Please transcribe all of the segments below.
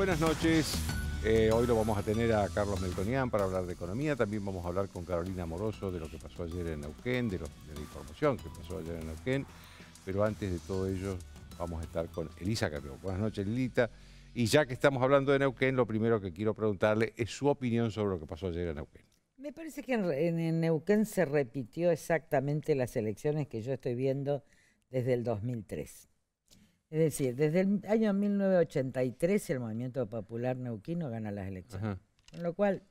Buenas noches. Eh, hoy lo vamos a tener a Carlos Melconian para hablar de economía. También vamos a hablar con Carolina Moroso de lo que pasó ayer en Neuquén, de, la información que pasó ayer en Neuquén. Pero antes de todo ello, vamos a estar con Elisa Carrió. Buenas noches, Lilita. Y ya que estamos hablando de Neuquén, lo primero que quiero preguntarle es su opinión sobre lo que pasó ayer en Neuquén. Me parece que en, en Neuquén se repitió exactamente las elecciones que yo estoy viendo desde el 2003. Es decir, desde el año 1983 el movimiento popular neuquino gana las elecciones. Con lo cual,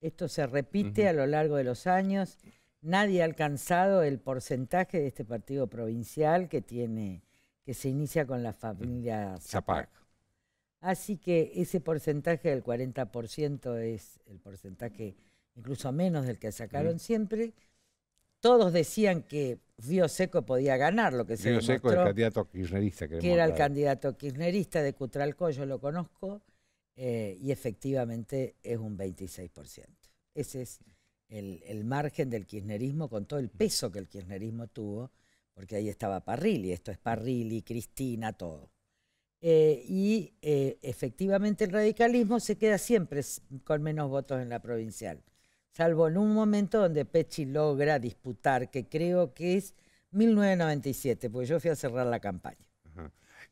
esto se repite a lo largo de los años. Nadie ha alcanzado el porcentaje de este partido provincial que tiene, que se inicia con la familia Zapac. Así que ese porcentaje del 40% es el porcentaje incluso menos del que sacaron siempre, todos decían que Río Seco podía ganar, lo que se Seco el candidato kirchnerista. Que era el candidato kirchnerista de Cutralco, yo lo conozco, eh, y efectivamente es un 26%. Ese es el, margen del kirchnerismo con todo el peso que el kirchnerismo tuvo, porque ahí estaba Parrilli, esto es Parrilli, Cristina, todo. Eh, y eh, efectivamente el radicalismo se queda siempre con menos votos en la provincial salvo en un momento donde Pecci logra disputar, que creo que es 1997, porque yo fui a cerrar la campaña.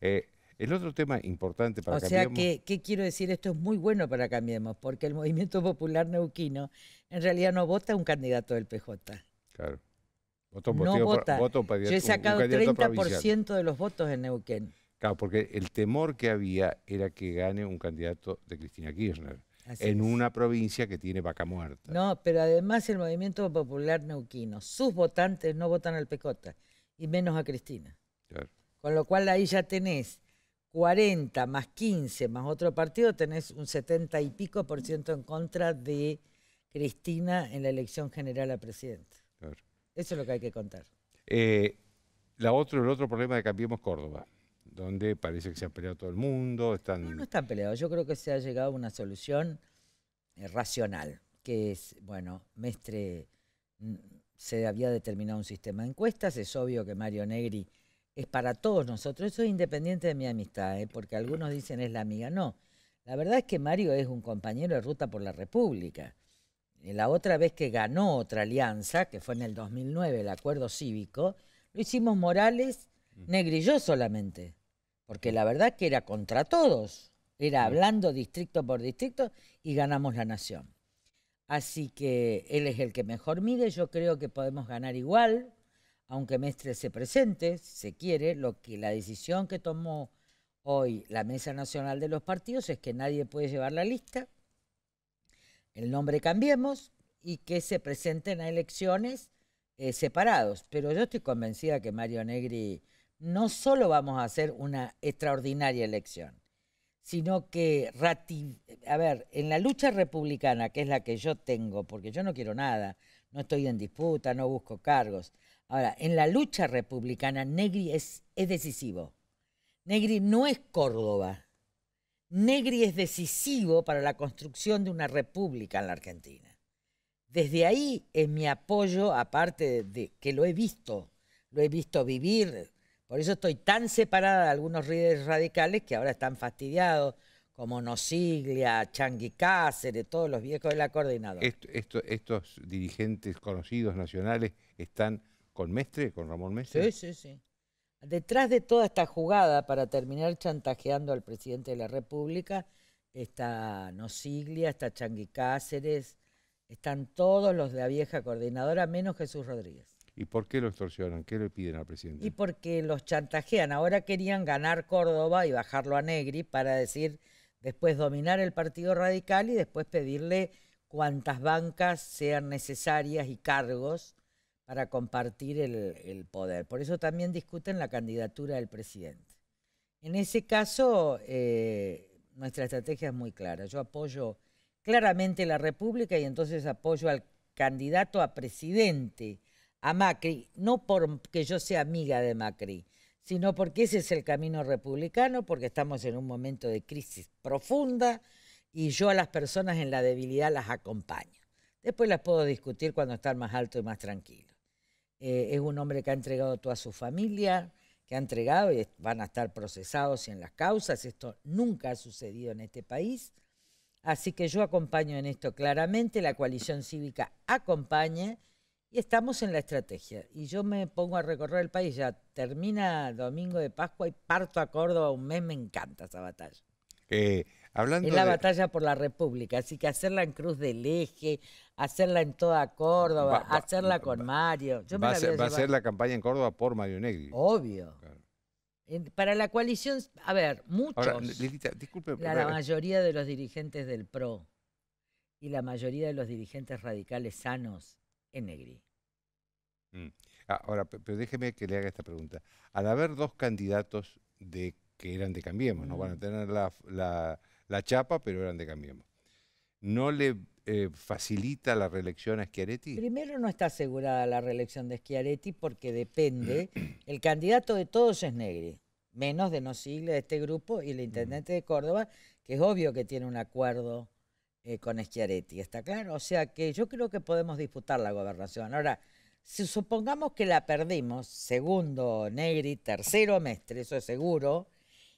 Eh, el otro tema importante para Cambiemos... O sea, que, ¿qué quiero decir? Esto es muy bueno para Cambiemos, porque el Movimiento Popular Neuquino en realidad no vota un candidato del PJ. Claro. Voto no vota. yo he sacado 30% de los votos en Neuquén. Claro, porque el temor que había era que gane un candidato de Cristina Kirchner en una provincia que tiene vaca muerta. No, pero además el movimiento popular neuquino, sus votantes no votan al Pecota, y menos a Cristina. Con lo cual ahí ya tenés 40 más 15 más otro partido, tenés un 70 y pico por ciento en contra de Cristina en la elección general a presidente. Eso es lo que hay que contar. Eh, la otro, el otro problema de Cambiemos Córdoba donde parece que se ha peleado todo el mundo. No, no están peleados. Yo creo que se ha llegado a una solución eh, racional, que es, bueno, Mestre mm, se había determinado un sistema de encuestas, es obvio que Mario Negri es para todos nosotros, eso es independiente de mi amistad, eh, porque algunos dicen es la amiga, no. La verdad es que Mario es un compañero de ruta por la República. Eh, la otra vez que ganó otra alianza, que fue en el 2009, el acuerdo cívico, lo hicimos Morales, mm. Negri yo solamente. Porque la verdad que era contra todos. Era hablando distrito por distrito y ganamos la nación. Así que él es el que mejor mide. Yo creo que podemos ganar igual, aunque Mestre se presente, si se quiere. Lo que, la decisión que tomó hoy la Mesa Nacional de los Partidos es que nadie puede llevar la lista. El nombre cambiemos y que se presenten a elecciones eh, separados. Pero yo estoy convencida que Mario Negri no solo vamos a hacer una extraordinaria elección, sino que, a ver, en la lucha republicana, que es la que yo tengo, porque yo no quiero nada, no estoy en disputa, no busco cargos. Ahora, en la lucha republicana, Negri es, decisivo. Negri no es Córdoba. Negri es decisivo para la construcción de una república en la Argentina. Desde ahí es mi apoyo, aparte de que lo he visto, lo he visto vivir, por eso estoy tan separada de algunos líderes radicales que ahora están fastidiados, como Nosiglia, Changui Cáceres, todos los viejos de la coordinadora. estos dirigentes conocidos nacionales están con Mestre, con Ramón Mestre. Sí, sí, sí. Detrás de toda esta jugada para terminar chantajeando al presidente de la República está Nosiglia, está Changui Cáceres, están todos los de la vieja coordinadora, menos Jesús Rodríguez. ¿Y por qué lo extorsionan? ¿Qué le piden al presidente? Y porque los chantajean. Ahora querían ganar Córdoba y bajarlo a Negri para decir, después dominar el Partido Radical y después pedirle cuantas bancas sean necesarias y cargos para compartir el, poder. Por eso también discuten la candidatura del presidente. En ese caso, eh, nuestra estrategia es muy clara. Yo apoyo claramente la República y entonces apoyo al candidato a presidente a Macri, no porque yo sea amiga de Macri, sino porque ese es el camino republicano, porque estamos en un momento de crisis profunda y yo a las personas en la debilidad las acompaño. Después las puedo discutir cuando están más alto y más tranquilo. Eh, es un hombre que ha entregado toda su familia, que ha entregado y van a estar procesados y en las causas. Esto nunca ha sucedido en este país. Así que yo acompaño en esto claramente, la coalición cívica acompaña y estamos en la estrategia. Y yo me pongo a recorrer el país, ya termina Domingo de Pascua y parto a Córdoba un mes, me encanta esa batalla. es la batalla por la República, así que hacerla en Cruz del Eje, hacerla en toda Córdoba, hacerla con Mario. va, a ser la campaña en Córdoba por Mario Negri. Obvio. Para la coalición, a ver, muchos. Ahora, la, mayoría de los dirigentes del PRO y la mayoría de los dirigentes radicales sanos en Negri. Mm. Ah, ahora, pero déjeme que le haga esta pregunta. Al haber dos candidatos de que eran de Cambiemos, no van a mm. tener la, chapa, pero eran de Cambiemos, ¿no le eh, facilita la reelección a Schiaretti? Primero no está asegurada la reelección de Schiaretti porque depende, el candidato de todos es Negri, menos de nocible de este grupo, y el intendente de Córdoba, que es obvio que tiene un acuerdo eh, con Schiaretti, ¿está claro? O sea que yo creo que podemos disputar la gobernación. Ahora, si supongamos que la perdimos, segundo Negri, tercero Mestre, eso es seguro,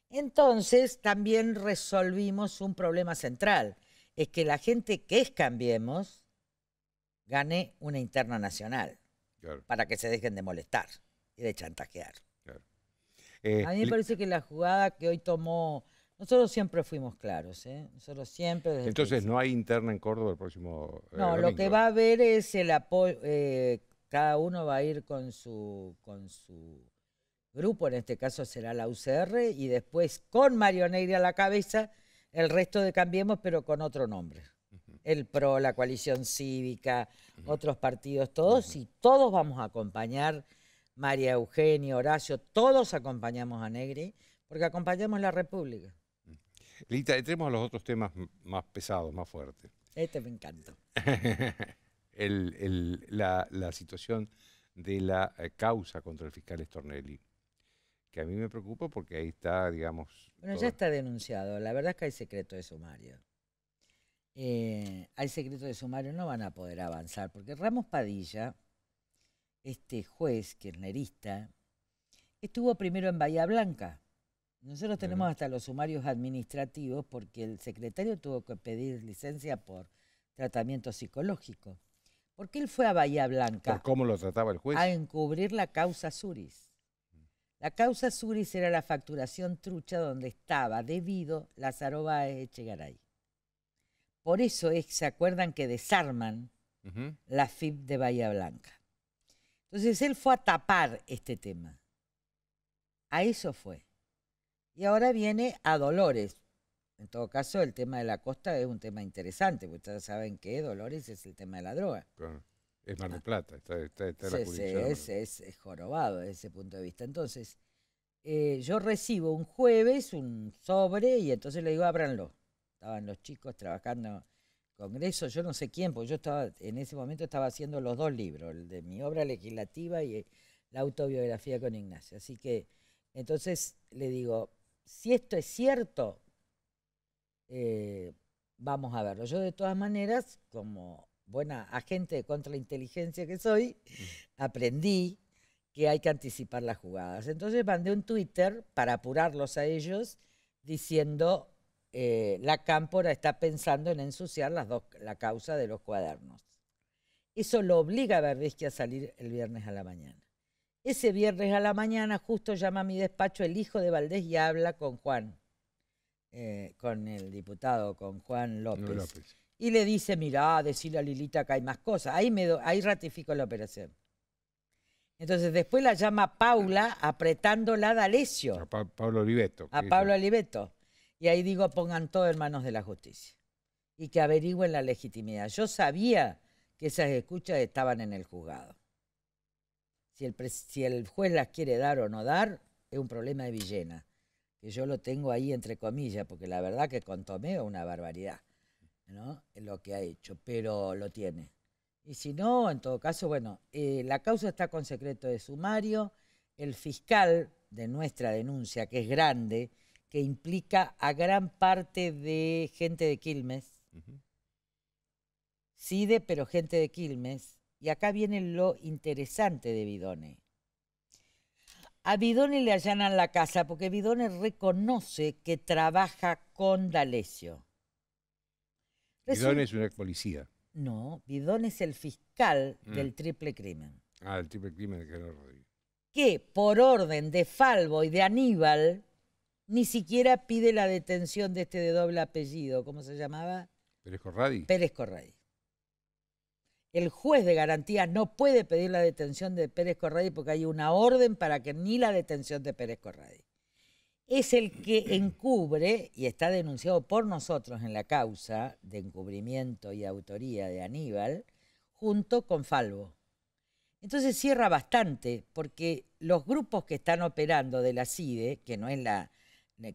entonces también resolvimos un problema central, es que la gente que es Cambiemos gane una interna nacional para que se dejen de molestar y de chantajear. Eh, A mí me parece que la jugada que hoy tomó nosotros siempre fuimos claros, ¿eh? Nosotros siempre. Entonces, ¿no hay interna en Córdoba el próximo.? Eh, no, lo que va a haber es el apoyo. Eh, cada uno va a ir con su, con su grupo, en este caso será la UCR, y después con Mario Negri a la cabeza, el resto de Cambiemos, pero con otro nombre. El PRO, la coalición cívica, otros partidos, todos, y todos vamos a acompañar. María Eugenia, Horacio, todos acompañamos a Negri, porque acompañamos la República. Lita, entremos a los otros temas más pesados, más fuertes. Este me encanta. la, situación de la eh, causa contra el fiscal Stornelli, que a mí me preocupa porque ahí está, digamos... Bueno, ya está denunciado. La verdad es que hay secreto de sumario. Eh, hay secreto de sumario, no van a poder avanzar, porque Ramos Padilla, este juez kirchnerista, estuvo primero en Bahía Blanca nosotros tenemos hasta los sumarios administrativos porque el secretario tuvo que pedir licencia por tratamiento psicológico. Porque él fue a Bahía Blanca. cómo lo trataba el juez? A encubrir la causa Suris. La causa Suris era la facturación trucha donde estaba debido Lázaro Báez Echegaray. Por eso se acuerdan que desarman la FIP de Bahía Blanca. Entonces él fue a tapar este tema. A eso fue. Y ahora viene a Dolores. En todo caso, el tema de la costa es un tema interesante, porque ustedes saben que Dolores es el tema de la droga. Es Mar ah. Plata, está, está, está sí, la Es, jorobado desde ese punto de vista. Entonces, eh, yo recibo un jueves un sobre y entonces le digo, ábranlo. Estaban los chicos trabajando en Congreso, yo no sé quién, porque yo estaba, en ese momento estaba haciendo los dos libros, el de mi obra legislativa y eh, la autobiografía con Ignacio. Así que, entonces le digo, si esto es cierto, eh, vamos a verlo. Yo de todas maneras, como buena agente de contrainteligencia que soy, mm. aprendí que hay que anticipar las jugadas. Entonces mandé un Twitter para apurarlos a ellos diciendo eh, la cámpora está pensando en ensuciar las dos, la causa de los cuadernos. Eso lo obliga a Berdisky a salir el viernes a la mañana. Ese viernes a la mañana justo llama a mi despacho el hijo de Valdés y habla con Juan, eh, con el diputado, con Juan López. Y le dice, mira, decirle a Lilita que hay más cosas. Ahí, ratifico la operación. Entonces después la llama Paula apretándola a D'Alessio. A Pablo Oliveto. A Pablo Oliveto. Y ahí digo, pongan todo en manos de la justicia. Y que averigüen la legitimidad. Yo sabía que esas escuchas estaban en el juzgado si el, juez las quiere dar o no dar, es un problema de Villena, que yo lo tengo ahí entre comillas, porque la verdad que con Tomé es una barbaridad, ¿no? Lo que ha hecho, pero lo tiene. Y si no, en todo caso, bueno, eh, la causa está con secreto de sumario, el fiscal de nuestra denuncia, que es grande, que implica a gran parte de gente de Quilmes, SIDE, pero gente de Quilmes, y acá viene lo interesante de Bidone. A Bidone le allanan la casa porque Bidone reconoce que trabaja con D'Alessio. Bidone es una policía. No, Bidone es el fiscal mm. del triple crimen. Ah, el triple crimen de Rodríguez. Que por orden de Falvo y de Aníbal, ni siquiera pide la detención de este de doble apellido. ¿Cómo se llamaba? Pérez Corradi. Pérez Corradi el juez de garantía no puede pedir la detención de Pérez Corradi porque hay una orden para que ni la detención de Pérez Corradi. Es el que encubre, y está denunciado por nosotros en la causa de encubrimiento y autoría de Aníbal, junto con Falvo. Entonces cierra bastante, porque los grupos que están operando de la CIDE, que no es la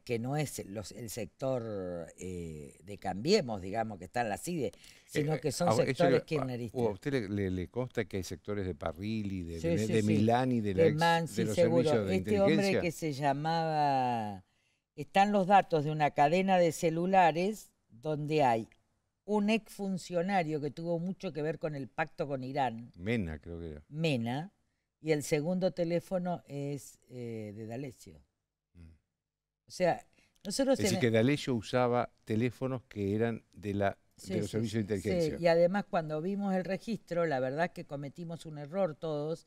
que no es el sector eh, de Cambiemos, digamos, que está en la CIDE, eh, sino que eh, son ah, sectores kirchneristas. Ah, uh, ¿A usted le, le, consta que hay sectores de Parrilli, de, de, de Milani, de, los Este hombre que se llamaba... Están los datos de una cadena de celulares donde hay un exfuncionario que tuvo mucho que ver con el pacto con Irán. Mena, creo que era. Mena. Y el segundo teléfono es de D'Alessio. O sea, nosotros... Es decir, que D'Alessio usaba teléfonos que eran de la de los servicios de inteligencia. Sí. Y además cuando vimos el registro, la verdad es que cometimos un error todos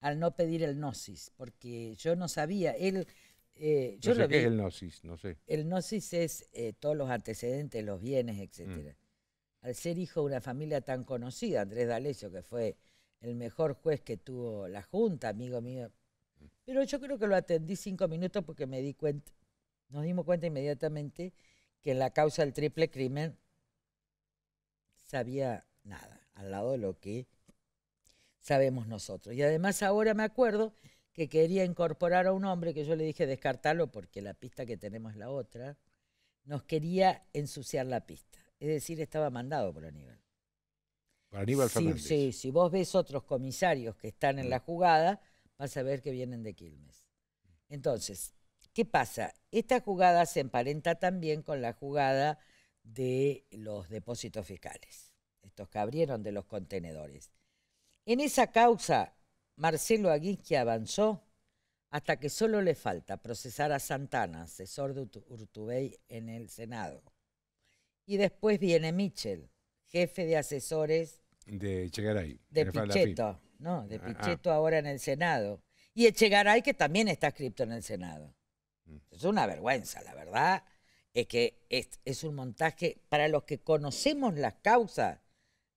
al no pedir el gnosis, porque yo no sabía, él... Eh, yo no sé qué es el gnosis, no sé. El gnosis es eh, todos los antecedentes, los bienes, mm. etc. Al ser hijo de una familia tan conocida, Andrés D'Alessio, que fue el mejor juez que tuvo la Junta, amigo mío, mm. pero yo creo que lo atendí cinco minutos porque me di cuenta nos dimos cuenta inmediatamente que en la causa del triple crimen sabía nada, al lado de lo que sabemos nosotros. Y además ahora me acuerdo que quería incorporar a un hombre que yo le dije descartarlo porque la pista que tenemos es la otra, nos quería ensuciar la pista. Es decir, estaba mandado por Aníbal. Por Aníbal Fernández. sí, si vos ves otros comisarios que están en mm. la jugada, vas a ver que vienen de Quilmes. Entonces, ¿Qué pasa? Esta jugada se emparenta también con la jugada de los depósitos fiscales, estos que abrieron de los contenedores. En esa causa, Marcelo Aguizqui avanzó hasta que solo le falta procesar a Santana, asesor de Urtubey en el Senado. Y después viene Mitchell, jefe de asesores de Echegaray. De Pichetto, no, de ah, ah. Pichetto ahora en el Senado. Y Echegaray que también está escrito en el Senado. Es una vergüenza, la verdad. Es que es, un montaje para los que conocemos las causas.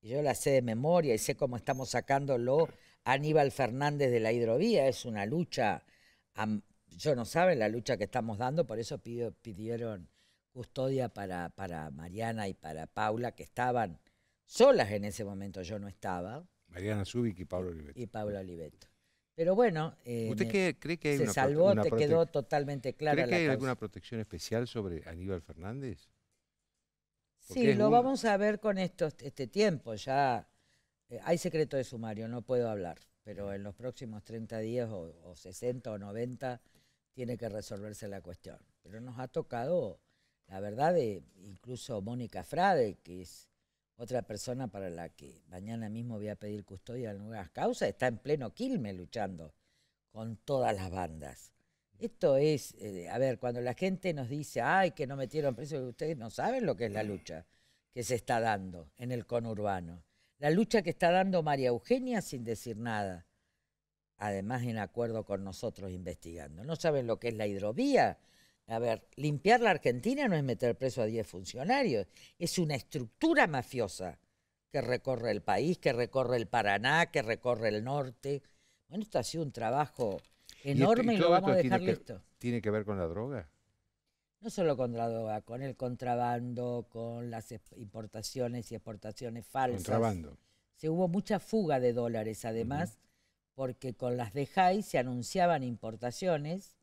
Yo la sé de memoria y sé cómo estamos sacándolo. Aníbal Fernández de la hidrovía es una lucha, yo no saben la lucha que estamos dando, por eso pidieron custodia para, para Mariana y para Paula, que estaban solas en ese momento, yo no estaba. Mariana Zubik y Pablo Oliveto. Y Pablo Oliveto. Pero bueno, eh, ¿usted qué, cree que hay se salvó, te quedó totalmente claro. ¿Cree que hay alguna protección especial sobre Aníbal Fernández? Sí, lo vamos a ver con esto, este, este tiempo. Ya eh, hay secreto de sumario, no puedo hablar, pero en los próximos 30 días o, 60 o 90 tiene que resolverse la cuestión. Pero nos ha tocado, la verdad, incluso Mónica Frade, que es otra persona para la que mañana mismo voy a pedir custodia en nuevas causas, está en pleno quilme luchando con todas las bandas. Esto es, eh, a ver, cuando la gente nos dice, ay, que no metieron preso, ustedes no saben lo que es la lucha que se está dando en el conurbano. La lucha que está dando María Eugenia sin decir nada, además en acuerdo con nosotros investigando. No saben lo que es la hidrovía, a ver, limpiar la Argentina no es meter preso a 10 funcionarios, es una estructura mafiosa que recorre el país, que recorre el Paraná, que recorre el norte. Bueno, esto ha sido un trabajo este, enorme y, lo vamos a dejar tiene Que, ¿Tiene que ver con la droga? No solo con la droga, con el contrabando, con las importaciones y exportaciones falsas. Contrabando. Se hubo mucha fuga de dólares, además, porque con las de Jai se anunciaban importaciones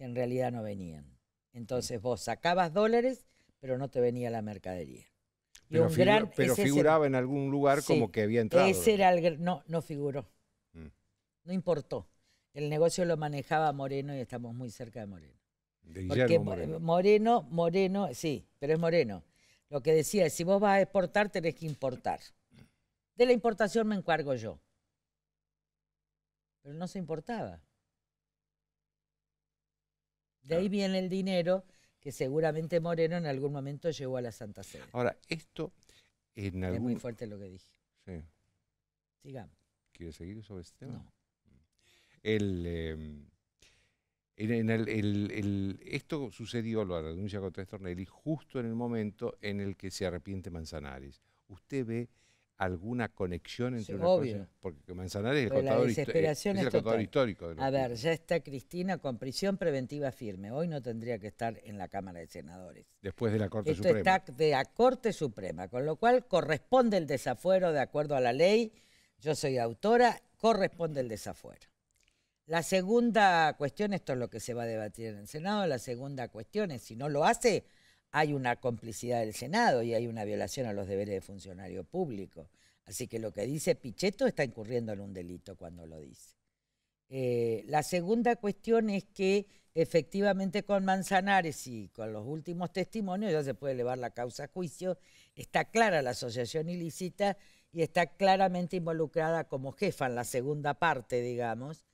en realidad no venían. Entonces mm. vos sacabas dólares, pero no te venía la mercadería. pero, figuraba en algún lugar como que había entrado. era no, no figuró. Mm. No importó. El negocio lo manejaba Moreno y estamos muy cerca de Moreno. Porque Moreno. Moreno, Moreno, sí, pero es Moreno. Lo que decía es, si vos vas a exportar, tenés que importar. De la importación me encargo yo. Pero no se importaba. De ahí viene el dinero que seguramente Moreno en algún momento llegó a la Santa Sede. Ahora, esto en algún... Es muy fuerte lo que dije. Sí. Sigamos. ¿Quieres seguir sobre este tema? No. El, em, esto sucedió, la denuncia contra Estornelli justo en el momento en el que se arrepiente Manzanares. Usted ve alguna conexión entre una obvio. porque Manzanares eh, es el contador, histórico. a ver, ya está Cristina con prisión preventiva firme. Hoy no tendría que estar en la Cámara de Senadores. Después de la Corte Suprema. Esto está de la Corte Suprema, con lo cual corresponde el desafuero de acuerdo a la ley. Yo soy autora, corresponde el desafuero. La segunda cuestión, esto es lo que se va a debatir en el Senado, la segunda cuestión es si no lo hace, hay una complicidad del Senado y hay una violación a los deberes de funcionario público. Así que lo que dice Pichetto está incurriendo en un delito cuando lo dice. Eh, la segunda cuestión es que efectivamente con Manzanares y con los últimos testimonios ya se puede elevar la causa a juicio, está clara la asociación ilícita y está claramente involucrada como jefa en la segunda parte, digamos,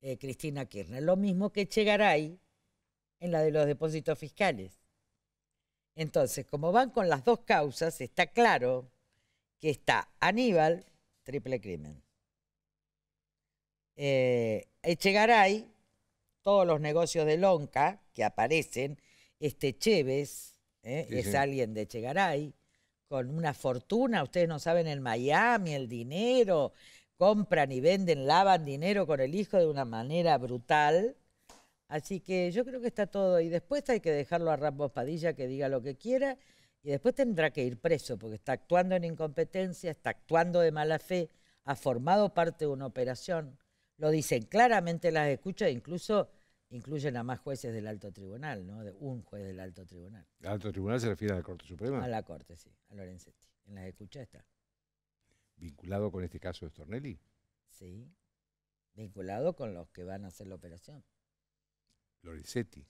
eh, Cristina Kirchner. Lo mismo que Chegaray en la de los depósitos fiscales. Entonces, como van con las dos causas, está claro que está Aníbal, triple crimen. Eh, Echegaray, todos los negocios de Lonca que aparecen, este Chévez, eh, es alguien de Echegaray, con una fortuna, ustedes no saben, el Miami, el dinero, compran y venden, lavan dinero con el hijo de una manera brutal. Así que yo creo que está todo. Y después hay que dejarlo a Ramos Padilla que diga lo que quiera. Y después tendrá que ir preso porque está actuando en incompetencia, está actuando de mala fe, ha formado parte de una operación. Lo dicen claramente las escuchas, incluso incluyen a más jueces del alto tribunal, ¿no? De un juez del alto tribunal. ¿El alto tribunal se refiere a la Corte Suprema? A la Corte, sí, a Lorenzetti. En las escuchas está. ¿Vinculado con este caso de Stornelli? Sí, vinculado con los que van a hacer la operación.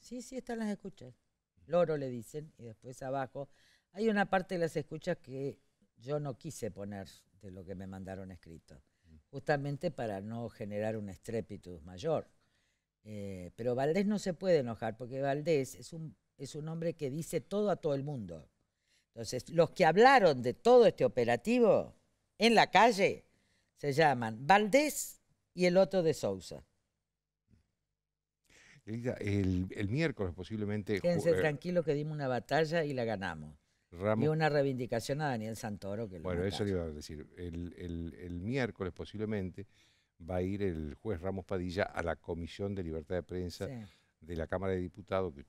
Sí, sí, están las escuchas. Loro le dicen, y después abajo. Hay una parte de las escuchas que yo no quise poner de lo que me mandaron escrito, justamente para no generar un estrépito mayor. Eh, pero Valdés no se puede enojar, porque Valdés es un, es un hombre que dice todo a todo el mundo. Entonces, los que hablaron de todo este operativo en la calle se llaman Valdés y el otro de Sousa el, miércoles posiblemente... Quédense eh, tranquilos que dimos una batalla y la ganamos. Y una reivindicación a Daniel Santoro. Que bueno, eso le iba a decir. El, miércoles posiblemente va a ir el juez Ramos Padilla a la Comisión de Libertad de Prensa de la Cámara de Diputados, que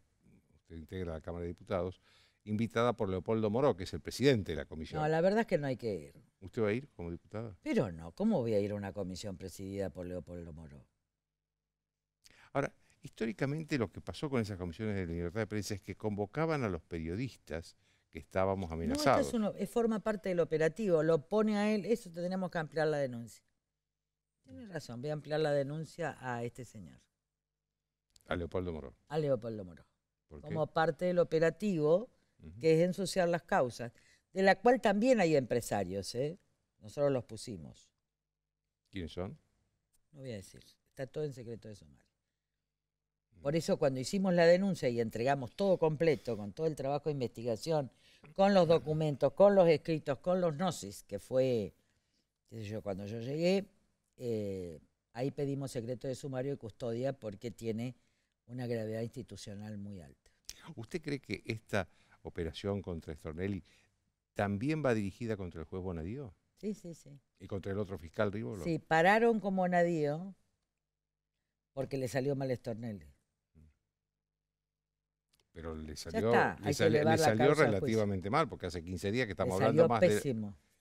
usted integra la Cámara de Diputados, invitada por Leopoldo Moró, que es el presidente de la comisión. No, la verdad es que no hay que ir. ¿Usted va a ir como diputada? Pero no, ¿cómo voy a ir a una comisión presidida por Leopoldo Moró? Ahora, Históricamente lo que pasó con esas comisiones de libertad de prensa es que convocaban a los periodistas que estábamos amenazados. No, esto es uno, eh, forma parte del operativo, lo pone a él, eso tenemos que ampliar la denuncia. Tiene razón, voy a ampliar la denuncia a este señor. A Leopoldo Moró. A Leopoldo Moró. Como parte del operativo, que es ensuciar las causas, de la cual también hay empresarios, ¿eh? Nosotros los pusimos. ¿Quiénes son? No voy a decir, está todo en secreto de Somalia. Por eso cuando hicimos la denuncia y entregamos todo completo, con todo el trabajo de investigación, con los documentos, con los escritos, con los gnosis, que fue, qué sé yo, cuando yo llegué, eh, ahí pedimos secreto de sumario y custodia porque tiene una gravedad institucional muy alta. ¿Usted cree que esta operación contra Stornelli también va dirigida contra el juez Bonadío? Sí, sí, sí. ¿Y contra el otro fiscal Rivolo? Sí, pararon con Bonadío porque le salió mal Estornelli. Pero le salió, salió pues. relativamente mal, porque hace 15 días que estamos hablando más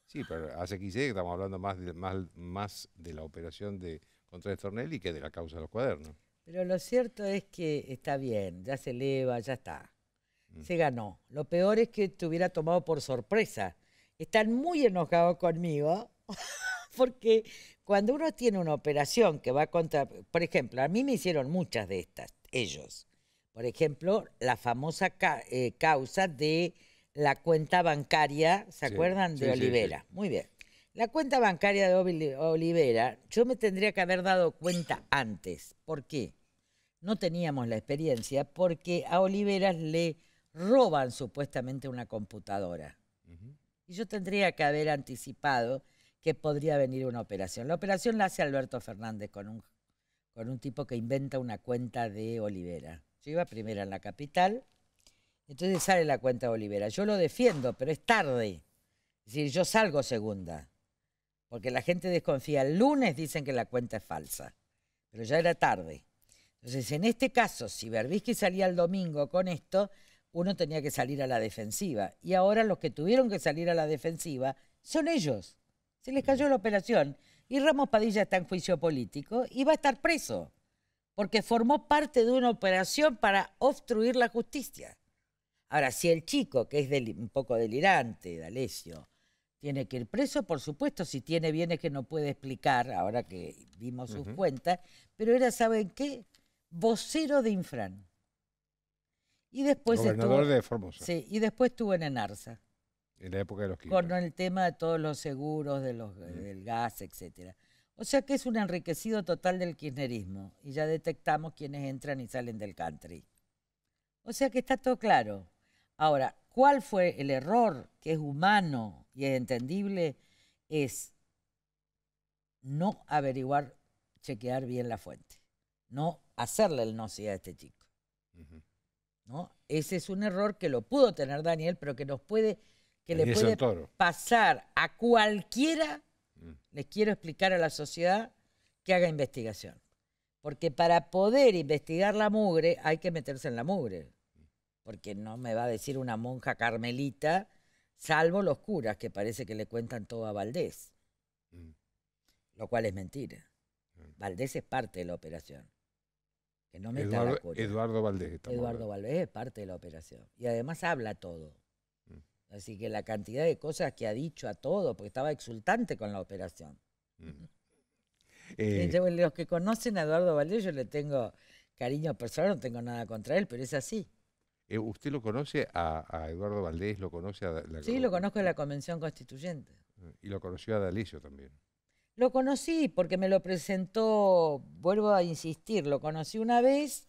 Sí, pero hace 15 que estamos hablando más más, de la operación de contra y que de la causa de los cuadernos. Pero lo cierto es que está bien, ya se eleva, ya está. Mm. Se ganó. Lo peor es que te hubiera tomado por sorpresa. Están muy enojados conmigo porque cuando uno tiene una operación que va contra, por ejemplo, a mí me hicieron muchas de estas, ellos. Por ejemplo, la famosa eh, causa de la cuenta bancaria, ¿se acuerdan? de Olivera. Muy bien. La cuenta bancaria de Olivera, yo me tendría que haber dado cuenta antes. ¿Por qué? No teníamos la experiencia porque a Olivera le roban supuestamente una computadora. Y yo tendría que haber anticipado que podría venir una operación. La operación la hace Alberto Fernández con un tipo que inventa una cuenta de Olivera. Yo iba primera en la capital, entonces sale la cuenta de Olivera. Yo lo defiendo, pero es tarde. Es decir, yo salgo segunda, porque la gente desconfía. El lunes dicen que la cuenta es falsa, pero ya era tarde. Entonces, en este caso, si Berbisky salía el domingo con esto, uno tenía que salir a la defensiva. Y ahora los que tuvieron que salir a la defensiva son ellos. Se les cayó la operación. Y Ramos Padilla está en juicio político y va a estar preso porque formó parte de una operación para obstruir la justicia. Ahora, si el chico, que es un poco delirante, D'Alessio, tiene que ir preso, por supuesto, si tiene bienes que no puede explicar, ahora que vimos sus cuentas, pero era, ¿saben qué? Vocero de Infran. Y después estuvo, de Formosa. Sí, y después estuvo en Enarza. En la época de los 15. Con el tema de todos los seguros, de los, del gas, etcétera. O sea que es un enriquecido total del kirchnerismo y ya detectamos quienes entran y salen del country. O sea que está todo claro. Ahora, ¿cuál fue el error que es humano y es entendible? Es no averiguar, chequear bien la fuente, no hacerle el no a este chico. ¿No? Ese es un error que lo pudo tener Daniel, pero que nos puede, que le puede pasar a cualquiera les quiero explicar a la sociedad que haga investigación. Porque para poder investigar la mugre hay que meterse en la mugre. Porque no me va a decir una monja carmelita, salvo los curas, que parece que le cuentan todo a Valdés. Mm. Lo cual es mentira. Mm. Valdés es parte de la operación. Que no Eduardo, la Eduardo Valdés es parte de la operación. Y además habla todo. Así que la cantidad de cosas que ha dicho a todo, porque estaba exultante con la operación. Eh, los que conocen a Eduardo Valdés, yo le tengo cariño personal, no tengo nada contra él, pero es así. Eh, ¿Usted lo conoce a, Eduardo Valdés? ¿Lo conoce a la, Sí, lo conozco de la Convención Constituyente. Y lo conoció a Dalicio también. Lo conocí porque me lo presentó, vuelvo a insistir, lo conocí una vez,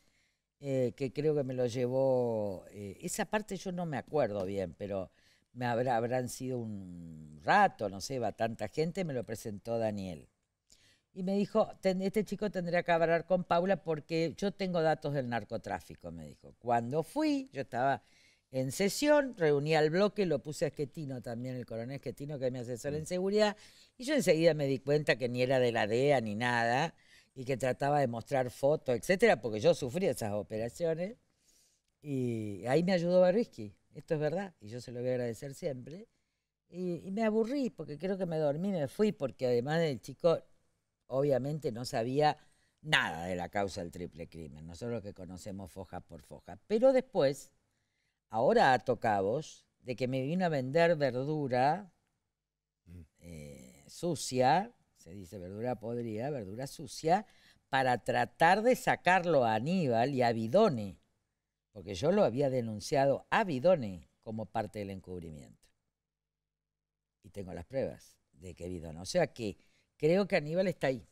eh, que creo que me lo llevó, esa parte yo no me acuerdo bien, pero me habrán sido un rato, no sé, va tanta gente, me lo presentó Daniel. Y me dijo, este chico tendría que hablar con Paula porque yo tengo datos del narcotráfico, me dijo. Cuando fui, yo estaba en sesión, reuní al bloque, lo puse a Esquetino también, el coronel Esquetino, que es mi asesor en mm. seguridad, y yo enseguida me di cuenta que ni era de la DEA ni nada, y que trataba de mostrar fotos, etcétera, porque yo sufrí esas operaciones, y ahí me ayudó Barrisky esto es verdad y yo se lo voy a agradecer siempre. Y, me aburrí porque creo que me dormí, me fui porque además el chico obviamente no sabía nada de la causa del triple crimen, nosotros que conocemos foja por foja. Pero después, ahora a tocabos, de que me vino a vender verdura mm. eh, sucia, se dice verdura podrida, verdura sucia, para tratar de sacarlo a Aníbal y a Bidone porque yo lo había denunciado a Bidone como parte del encubrimiento. Y tengo las pruebas de que Bidone, O sea que creo que Aníbal está ahí.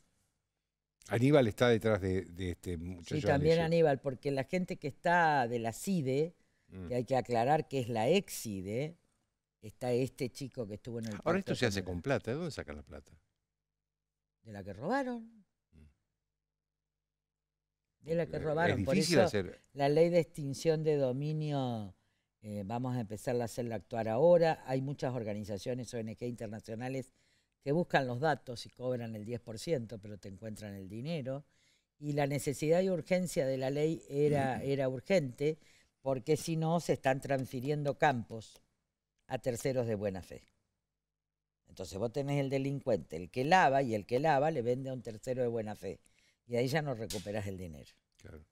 Aníbal está detrás de, este muchacho. Y también Aníbal, porque la gente que está de la CIDE, mm. que hay que aclarar que es la ex-CIDE, está este chico que estuvo en el... Ahora esto se hace con plata, ¿de dónde sacan la plata? De la que robaron. Eh, es que robaron. Por eso, La ley de extinción de dominio, eh, vamos a empezar a hacerla actuar ahora. Hay muchas organizaciones, ONG internacionales, que buscan los datos y cobran el 10%, pero te encuentran el dinero. Y la necesidad y urgencia de la ley era, era urgente, porque si no, se están transfiriendo campos a terceros de buena fe. Entonces vos tenés el delincuente, el que lava, y el que lava le vende a un tercero de buena fe y ahí ya no recuperas el dinero. Claro.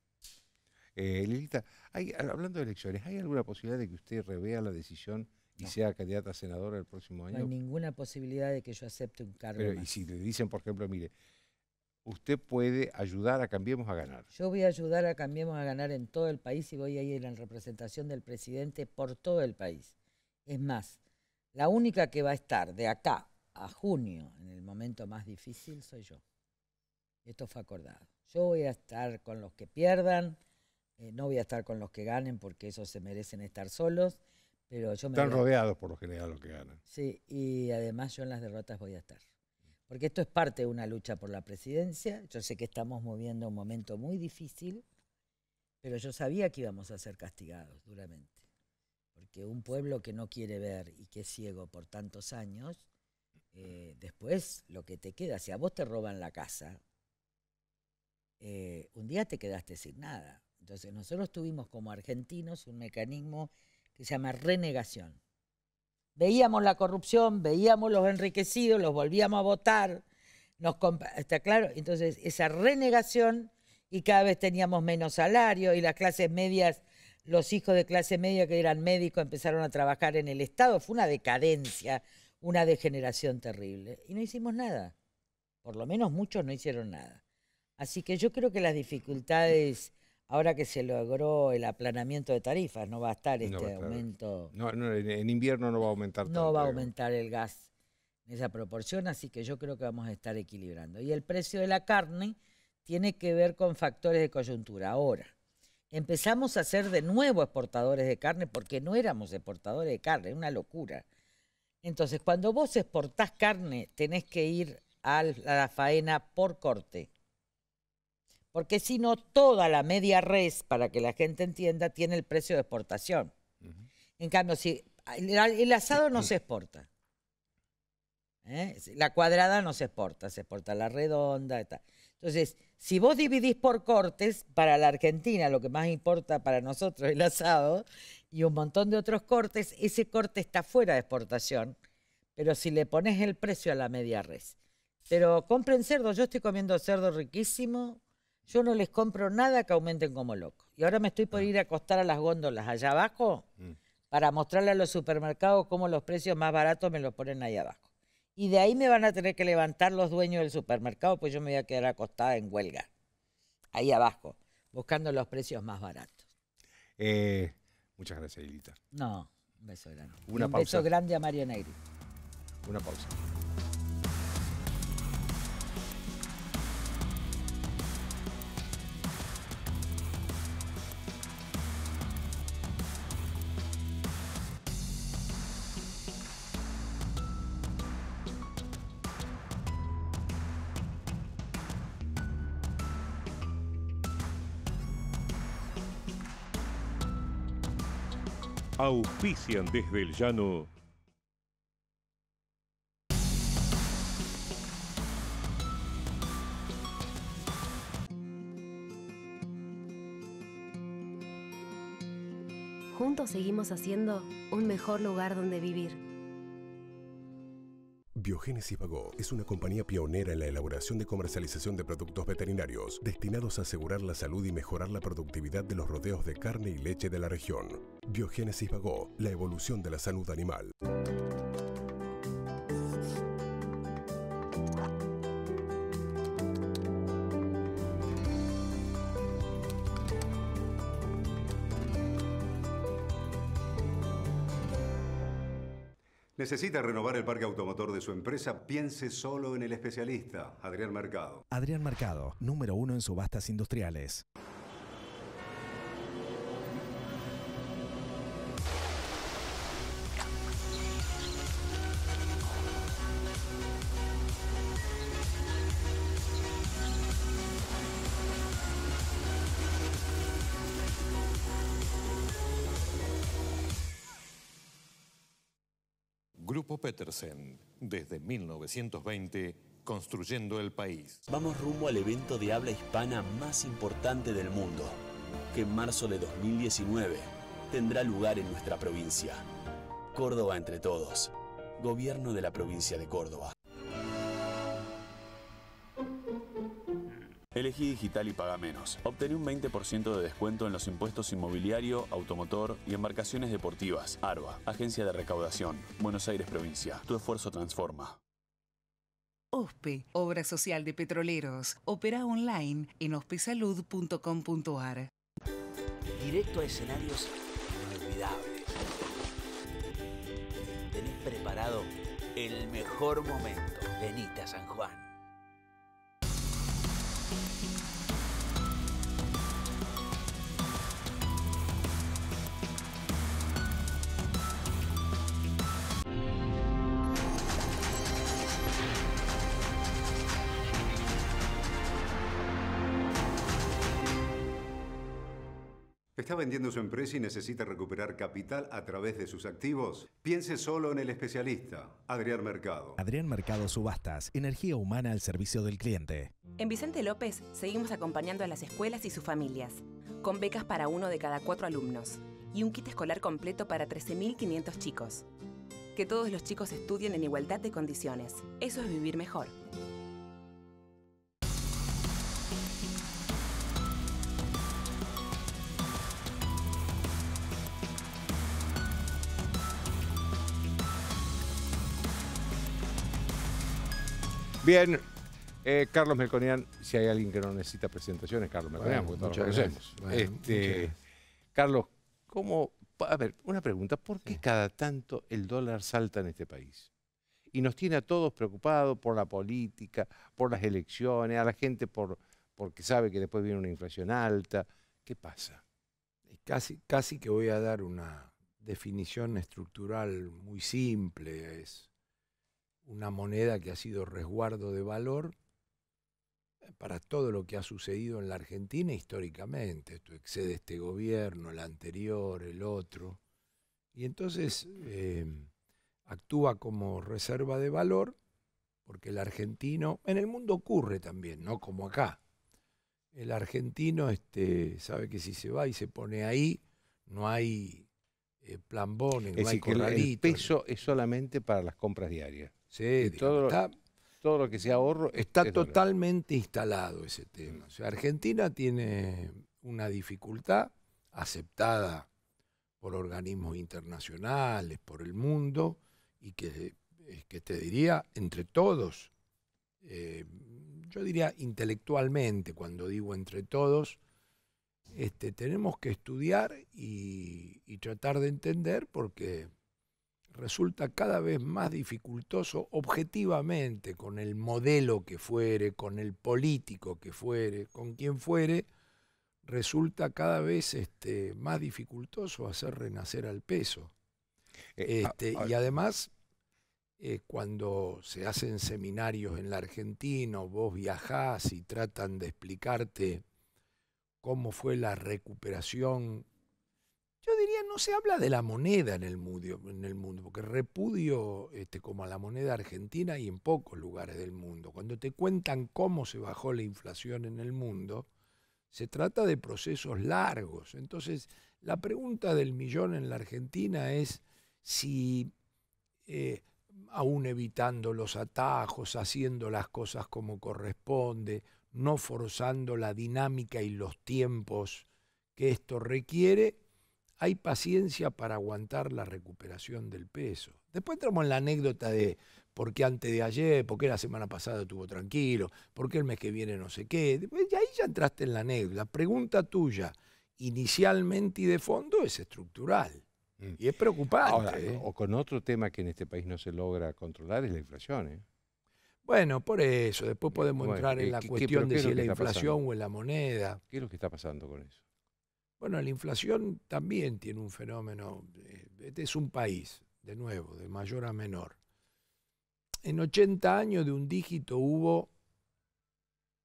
Eh, Lilita, hablando de elecciones, ¿hay alguna posibilidad de que usted revea la decisión y sea candidata a senadora el próximo año? No hay ninguna posibilidad de que yo acepte un cargo. Pero, Y si le dicen, por ejemplo, mire, usted puede ayudar a Cambiemos a ganar. Yo voy a ayudar a Cambiemos a ganar en todo el país y voy a ir en representación del presidente por todo el país. Es más, la única que va a estar de acá a junio, en el momento más difícil, soy yo. Esto fue acordado. Yo voy a estar con los que pierdan, eh, no voy a estar con los que ganen porque esos se merecen estar solos. Pero yo me Están rodeados por lo general los que ganan. Sí, y además yo en las derrotas voy a estar. Porque esto es parte de una lucha por la presidencia. Yo sé que estamos moviendo un momento muy difícil, pero yo sabía que íbamos a ser castigados duramente. Porque un pueblo que no quiere ver y que es ciego por tantos años, eh, después lo que te queda, si a vos te roban la casa, eh, un día te quedaste sin nada. Entonces nosotros tuvimos como argentinos un mecanismo que se llama renegación. Veíamos la corrupción, veíamos los enriquecidos, los volvíamos a votar, está claro. Entonces esa renegación y cada vez teníamos menos salario y las clases medias, los hijos de clase media que eran médicos empezaron a trabajar en el Estado. Fue una decadencia, una degeneración terrible y no hicimos nada. Por lo menos muchos no hicieron nada. Así que yo creo que las dificultades, ahora que se logró el aplanamiento de tarifas, no va a estar este aumento. No, no, en invierno no va a aumentar. No va a aumentar el gas en esa proporción, así que yo creo que vamos a estar equilibrando. Y el precio de la carne tiene que ver con factores de coyuntura. Ahora, empezamos a ser de nuevo exportadores de carne porque no éramos exportadores de carne, es una locura. Entonces, cuando vos exportás carne, tenés que ir a la faena por corte. Porque si no, toda la media res, para que la gente entienda, tiene el precio de exportación. En cambio, si el, asado no se exporta. ¿Eh? La cuadrada no se exporta, se exporta la redonda. Entonces, si vos dividís por cortes, para la Argentina lo que más importa para nosotros es el asado y un montón de otros cortes, ese corte está fuera de exportación, pero si le pones el precio a la media res. Pero compren cerdo, yo estoy comiendo cerdo riquísimo, yo no les compro nada que aumenten como loco. Y ahora me estoy por ah. ir a acostar a las góndolas allá abajo mm. para mostrarle a los supermercados cómo los precios más baratos me los ponen ahí abajo. Y de ahí me van a tener que levantar los dueños del supermercado, pues yo me voy a quedar acostada en huelga, ahí abajo, buscando los precios más baratos. Eh, muchas gracias, Lilita. No, un beso grande. un beso grande a María Negri. Una pausa. Auspician desde el llano. Juntos seguimos haciendo un mejor lugar donde vivir. Biogénesis Bagó es una compañía pionera en la elaboración y comercialización de productos veterinarios destinados a asegurar la salud y mejorar la productividad de los rodeos de carne y leche de la región. Biogénesis Bagó, la evolución de la salud animal. ¿Necesita renovar el parque automotor de su empresa? Piense solo en el especialista, Adrián Mercado. Adrián Mercado, número uno en subastas industriales. Petersen, desde 1920, construyendo el país. Vamos rumbo al evento de habla hispana más importante del mundo, que en marzo de 2019 tendrá lugar en nuestra provincia. Córdoba entre todos. Gobierno de la provincia de Córdoba. Elegí digital y paga menos. Obtení un 20% de descuento en los impuestos inmobiliario, automotor y embarcaciones deportivas. ARBA, Agencia de Recaudación, Buenos Aires Provincia. Tu esfuerzo transforma. OSPE, Obra Social de Petroleros. Opera online en ospesalud.com.ar. Directo a escenarios inolvidables. Tenés preparado el mejor momento. Benita a San Juan. está vendiendo su empresa y necesita recuperar capital a través de sus activos? Piense solo en el especialista, Adrián Mercado. Adrián Mercado Subastas, energía humana al servicio del cliente. En Vicente López seguimos acompañando a las escuelas y sus familias, con becas para uno de cada cuatro alumnos y un kit escolar completo para 13.500 chicos. Que todos los chicos estudien en igualdad de condiciones. Eso es vivir mejor. Bien, eh, Carlos Melconian, si hay alguien que no necesita presentaciones, Carlos Melconian, bueno, porque todos conocemos. Este, Carlos, ¿cómo? A ver, una pregunta, ¿por qué cada tanto el dólar salta en este país? Y nos tiene a todos preocupados por la política, por las elecciones, a la gente por, porque sabe que después viene una inflación alta. ¿Qué pasa? Casi, casi que voy a dar una definición estructural muy simple. Es, una moneda que ha sido resguardo de valor para todo lo que ha sucedido en la Argentina históricamente. Esto excede este gobierno, el anterior, el otro. Y entonces eh, actúa como reserva de valor porque el argentino, en el mundo ocurre también, no como acá. El argentino este, sabe que si se va y se pone ahí, no hay eh, plambones, no hay corralitos. el peso es solamente para las compras diarias. Sí, todo, está, lo que sea ahorro. Está totalmente instalado ese tema. sea, Argentina tiene una dificultad aceptada por organismos internacionales, por el mundo, y que, eh, que te diría, entre todos, eh, yo diría intelectualmente, cuando digo entre todos, este, tenemos que estudiar y, y tratar de entender porque resulta cada vez más dificultoso objetivamente con el modelo que fuere, con el político que fuere, con quien fuere, resulta cada vez este, más dificultoso hacer renacer al peso. Eh, ah, este, ah. y además, eh, cuando se hacen seminarios en la Argentina, vos viajás y tratan de explicarte cómo fue la recuperación yo diría, no se habla de la moneda en el mundo, en el mundo porque repudio este, como a la moneda argentina y en pocos lugares del mundo. Cuando te cuentan cómo se bajó la inflación en el mundo, se trata de procesos largos. Entonces, la pregunta del millón en la Argentina es si, eh, aún evitando los atajos, haciendo las cosas como corresponde, no forzando la dinámica y los tiempos que esto requiere, hay paciencia para aguantar la recuperación del peso. Después entramos en la anécdota de por qué antes de ayer, por qué la semana pasada estuvo tranquilo, por qué el mes que viene no sé qué. y ahí ya entraste en la anécdota. La pregunta tuya, inicialmente y de fondo, es estructural. Mm. Y es preocupante. ¿eh? O con otro tema que en este país no se logra controlar es la inflación. ¿eh? Bueno, por eso. Después podemos entrar en eh, la cuestión de si es la inflación o en la moneda. ¿Qué es lo que está pasando con eso? Bueno, la inflación también tiene un fenómeno, eh, este es un país, de nuevo, de mayor a menor. En 80 años de un dígito hubo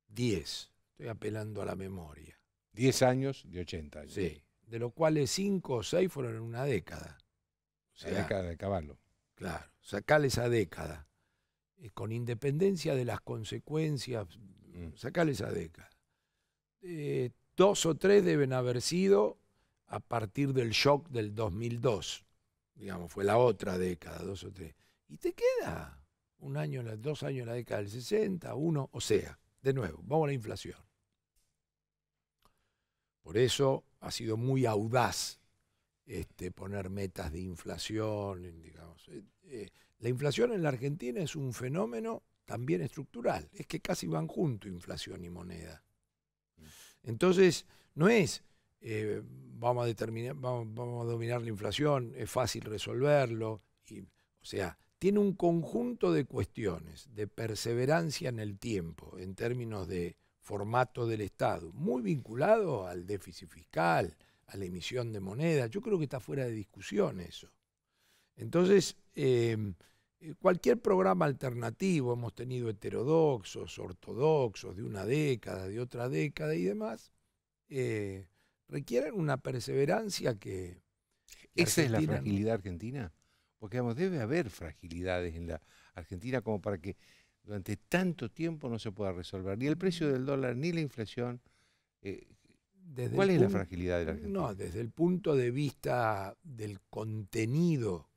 10, estoy apelando a la memoria. 10 años de 80 años. Sí, de los cuales 5 o 6 fueron en una década. O sea, la década de caballo. Claro, sacale esa década, eh, con independencia de las consecuencias, mm. sacale esa década. Eh, dos o tres deben haber sido a partir del shock del 2002. Digamos, fue la otra década, dos o tres. Y te queda un año, dos años en la década del 60, uno, o sea, de nuevo, vamos a la inflación. Por eso ha sido muy audaz este, poner metas de inflación, digamos. Eh, eh, la inflación en la Argentina es un fenómeno también estructural, es que casi van junto inflación y moneda. Entonces, no es eh, vamos a determinar, vamos, a dominar la inflación, es fácil resolverlo. o sea, tiene un conjunto de cuestiones de perseverancia en el tiempo, en términos de formato del Estado, muy vinculado al déficit fiscal, a la emisión de moneda. Yo creo que está fuera de discusión eso. Entonces, eh, eh, cualquier programa alternativo, hemos tenido heterodoxos, ortodoxos, de una década, de otra década y demás, eh, requieren una perseverancia que... ¿Esa es la fragilidad argentina? Porque digamos, debe haber fragilidades en la Argentina como para que durante tanto tiempo no se pueda resolver ni el precio mm. del dólar ni la inflación. Eh, ¿Cuál es la fragilidad de la Argentina? No, desde el punto de vista del contenido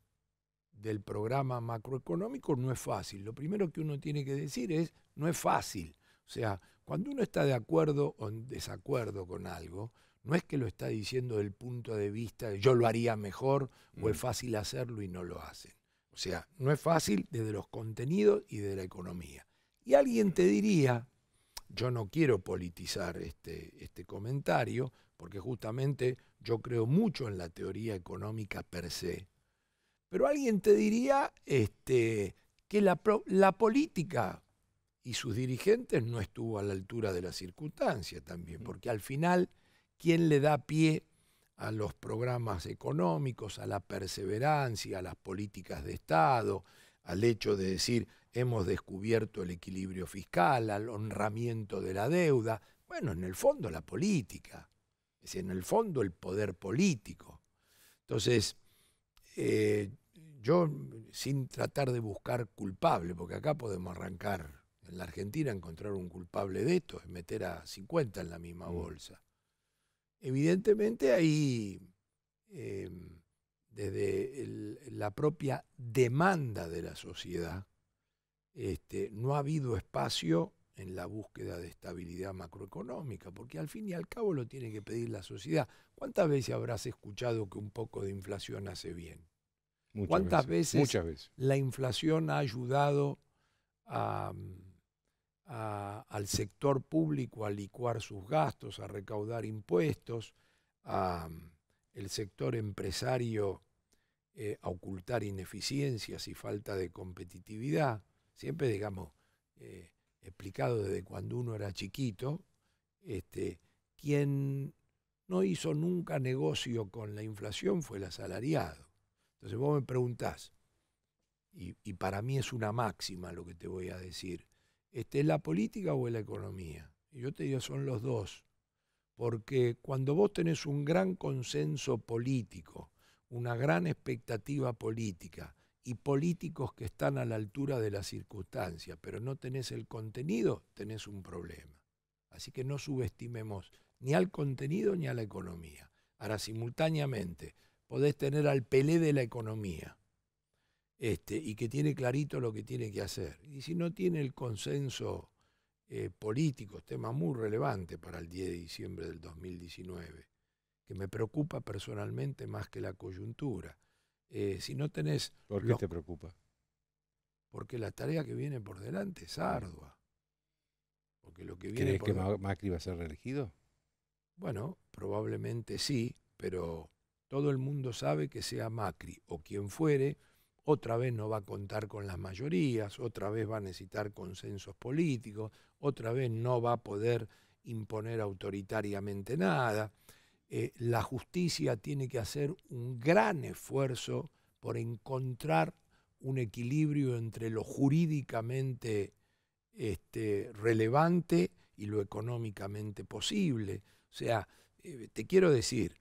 del programa macroeconómico no es fácil. Lo primero que uno tiene que decir es, no es fácil. O sea, cuando uno está de acuerdo o en desacuerdo con algo, no es que lo está diciendo del punto de vista de yo lo haría mejor o es mm. fácil hacerlo y no lo hacen. O sea, no es fácil desde los contenidos y de la economía. Y alguien te diría, yo no quiero politizar este, este comentario, porque justamente yo creo mucho en la teoría económica per se, pero alguien te diría este, que la, política y sus dirigentes no estuvo a la altura de la circunstancia también, mm. porque al final, ¿quién le da pie a los programas económicos, a la perseverancia, a las políticas de Estado, al hecho de decir hemos descubierto el equilibrio fiscal, al honramiento de la deuda? Bueno, en el fondo la política, es en el fondo el poder político. Entonces, eh, yo, sin tratar de buscar culpable, porque acá podemos arrancar en la Argentina, encontrar un culpable de esto, es meter a 50 en la misma mm. bolsa. Evidentemente ahí, em, desde la propia demanda de la sociedad, este, no ha habido espacio en la búsqueda de estabilidad macroeconómica, porque al fin y al cabo lo tiene que pedir la sociedad. ¿Cuántas veces habrás escuchado que un poco de inflación hace bien? ¿Cuántas veces, la inflación ha ayudado al sector público a licuar sus gastos, a recaudar impuestos, al sector empresario eh, a ocultar ineficiencias y falta de competitividad? Siempre, digamos, eh, explicado desde cuando uno era chiquito, este, quien no hizo nunca negocio con la inflación fue el asalariado entonces vos me preguntás, y, para mí es una máxima lo que te voy a decir, este, ¿es la política o es la economía? Y yo te digo, son los dos. Porque cuando vos tenés un gran consenso político, una gran expectativa política y políticos que están a la altura de las circunstancias, pero no tenés el contenido, tenés un problema. Así que no subestimemos ni al contenido ni a la economía. Ahora, simultáneamente, podés tener al pelé de la economía este, y que tiene clarito lo que tiene que hacer. Y si no tiene el consenso eh, político, tema muy relevante para el 10 de diciembre del 2019, que me preocupa personalmente más que la coyuntura. Eh, si no tenés... ¿Por qué te preocupa? Porque la tarea que viene por delante es ardua. Porque lo que viene ¿Crees que Macri va a ser reelegido? Bueno, probablemente sí, pero todo el mundo sabe que sea Macri o quien fuere, otra vez no va a contar con las mayorías, otra vez va a necesitar consensos políticos, otra vez no va a poder imponer autoritariamente nada. Eh, la justicia tiene que hacer un gran esfuerzo por encontrar un equilibrio entre lo jurídicamente este, relevante y lo económicamente posible. O sea, eh, te quiero decir,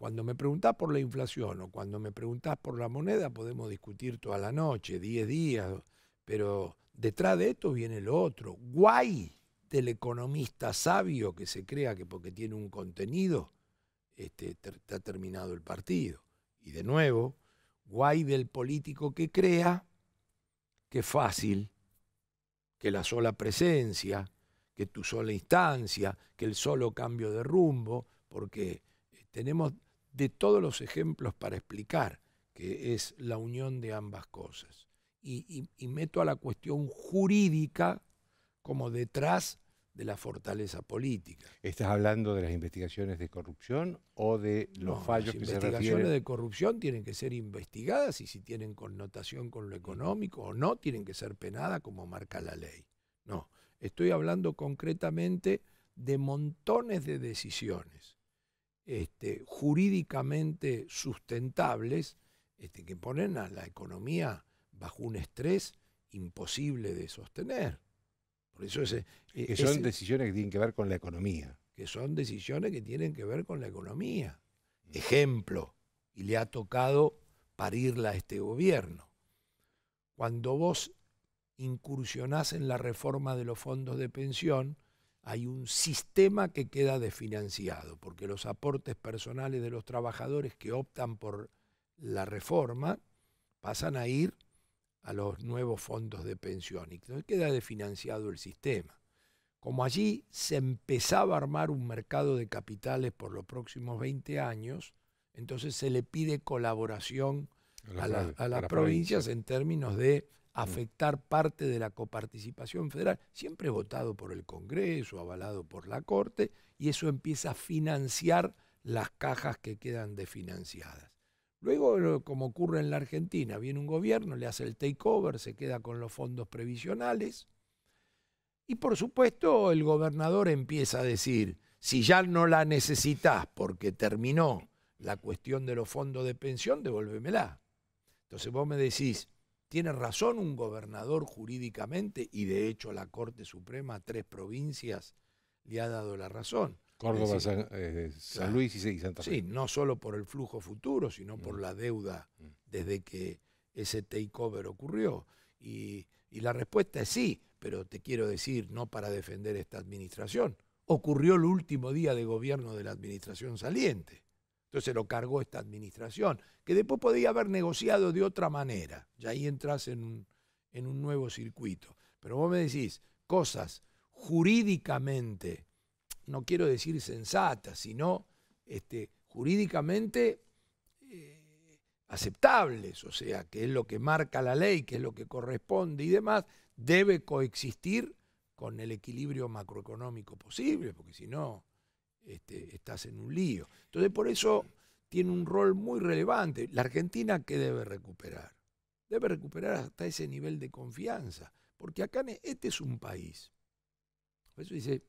cuando me preguntás por la inflación o cuando me preguntás por la moneda, podemos discutir toda la noche, 10 días, pero detrás de esto viene lo otro. Guay del economista sabio que se crea que porque tiene un contenido este, terminado el partido. Y de nuevo, guay del político que crea que fácil, que la sola presencia, que tu sola instancia, que el solo cambio de rumbo, porque eh, tenemos de todos los ejemplos para explicar que es la unión de ambas cosas. Y, meto a la cuestión jurídica como detrás de la fortaleza política. ¿Estás hablando de las investigaciones de corrupción o de los fallos que se Las investigaciones de corrupción tienen que ser investigadas y si tienen connotación con lo económico o no, tienen que ser penadas como marca la ley. No, estoy hablando concretamente de montones de decisiones este, jurídicamente sustentables este, que ponen a la economía bajo un estrés imposible de sostener. Por eso e, que son decisiones que tienen que ver con la economía. Que son decisiones que tienen que ver con la economía. Ejemplo, y le ha tocado parirla a este gobierno. Cuando vos incursionás en la reforma de los fondos de pensión, hay un sistema que queda desfinanciado, porque los aportes personales de los trabajadores que optan por la reforma pasan a ir a los nuevos fondos de pensión. Y entonces queda desfinanciado el sistema. Como allí se empezaba a armar un mercado de capitales por los próximos 20 años, entonces se le pide colaboración a, las provincias en términos de Mm. afectar parte de la coparticipación federal, siempre votado por el Congreso, avalado por la Corte, y eso empieza a financiar las cajas que quedan desfinanciadas. Luego, como ocurre en la Argentina, viene un gobierno, le hace el takeover, se queda con los fondos previsionales, y por supuesto el gobernador empieza a decir, si ya no la necesitas porque terminó la cuestión de los fondos de pensión, devuélvemela. Entonces vos me decís, tiene razón un gobernador jurídicamente y de hecho la Corte Suprema, tres provincias, le ha dado la razón. Córdoba, San, eh, Luis y Santa Fe. Sí, no solo por el flujo futuro, sino por mm. la deuda mm. desde que ese takeover ocurrió. y la respuesta es sí, pero te quiero decir, no para defender esta administración. Ocurrió el último día de gobierno de la administración saliente. Entonces lo cargó esta administración, que después podía haber negociado de otra manera. Ya ahí entras en un, nuevo circuito. Pero vos me decís cosas jurídicamente, no quiero decir sensatas, sino este, jurídicamente eh, aceptables, o sea, que es lo que marca la ley, que es lo que corresponde y demás, debe coexistir con el equilibrio macroeconómico posible, porque si no, este, estás en un lío. Entonces, por eso tiene un rol muy relevante. La Argentina, ¿qué debe recuperar? Debe recuperar hasta ese nivel de confianza. Porque acá e, este es un país. Por eso dice,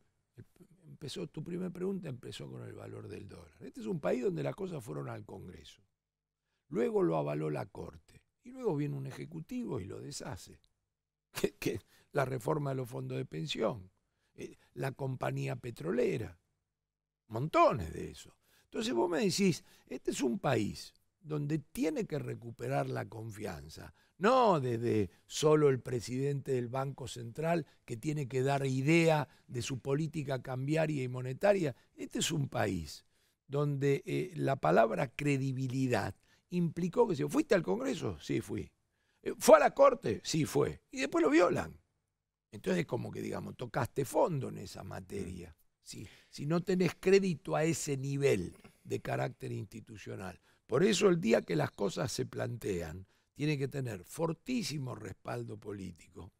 empezó, tu primera pregunta empezó con el valor del dólar. Este es un país donde las cosas fueron al Congreso. Luego lo avaló la Corte. Y luego viene un ejecutivo y lo deshace. Que, la reforma de los fondos de pensión, eh, la compañía petrolera montones de eso. Entonces vos me decís, este es un país donde tiene que recuperar la confianza, no desde solo el presidente del Banco Central que tiene que dar idea de su política cambiaria y monetaria. Este es un país donde eh, la palabra credibilidad implicó que se fuiste al Congreso, sí fui. Eh, ¿Fue a la corte? Sí fue. Y después lo violan. Entonces, como que digamos, tocaste fondo en esa materia si, no tenés crédito a ese nivel de carácter institucional. Por eso el día que las cosas se plantean, tiene que tener fortísimo respaldo político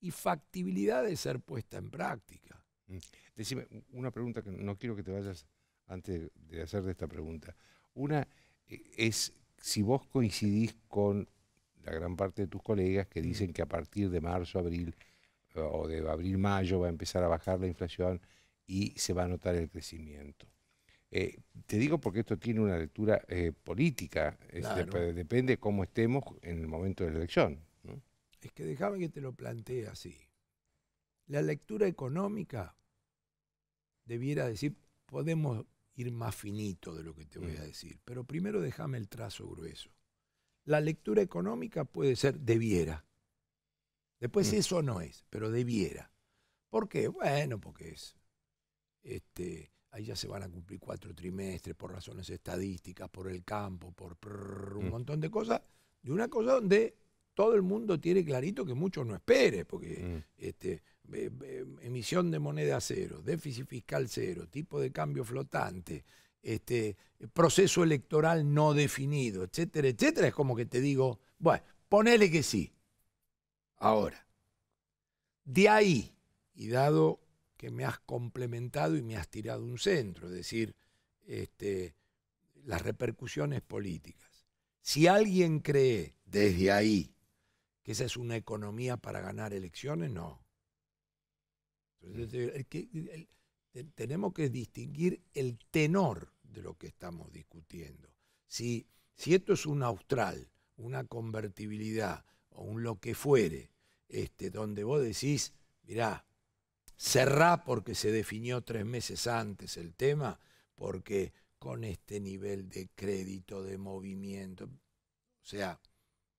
y factibilidad de ser puesta en práctica. Mm. Decime, una pregunta que no quiero que te vayas antes de hacer esta pregunta. Una eh, es si vos coincidís con la gran parte de tus colegas que mm. dicen que a partir de marzo, abril eh, o de abril, mayo va a empezar a bajar la inflación, y se va a notar el crecimiento. Eh, te digo porque esto tiene una lectura eh, política, depende este, de pues, depende cómo estemos en el momento de la elección. Es que déjame que te lo plantee así. La lectura económica debiera decir, podemos ir más finito de lo que te voy a mm. decir, pero primero déjame el trazo grueso. La lectura económica puede ser debiera. Después mm. eso no es, pero debiera. ¿Por qué? Bueno, porque es este, ahí ya se van a cumplir cuatro trimestres por razones estadísticas, por el campo, por un mm. montón de cosas. De una cosa donde todo el mundo tiene clarito que muchos no espere, porque mm. este, emisión de moneda cero, déficit fiscal cero, tipo de cambio flotante, este, proceso electoral no definido, etcétera, etcétera, es como que te digo, bueno, ponele que sí. Ahora, de ahí, y dado que me has complementado y me has tirado un centro, es decir, este, las repercusiones políticas. Si alguien cree desde ahí que esa es una economía para ganar elecciones, no. Mm. tenemos que distinguir el tenor de lo que estamos discutiendo. Si, si esto es un austral, una convertibilidad o un lo que fuere, este, donde vos decís, mirá, cerrá porque se definió tres meses antes el tema, porque con este nivel de crédito, de movimiento, o sea,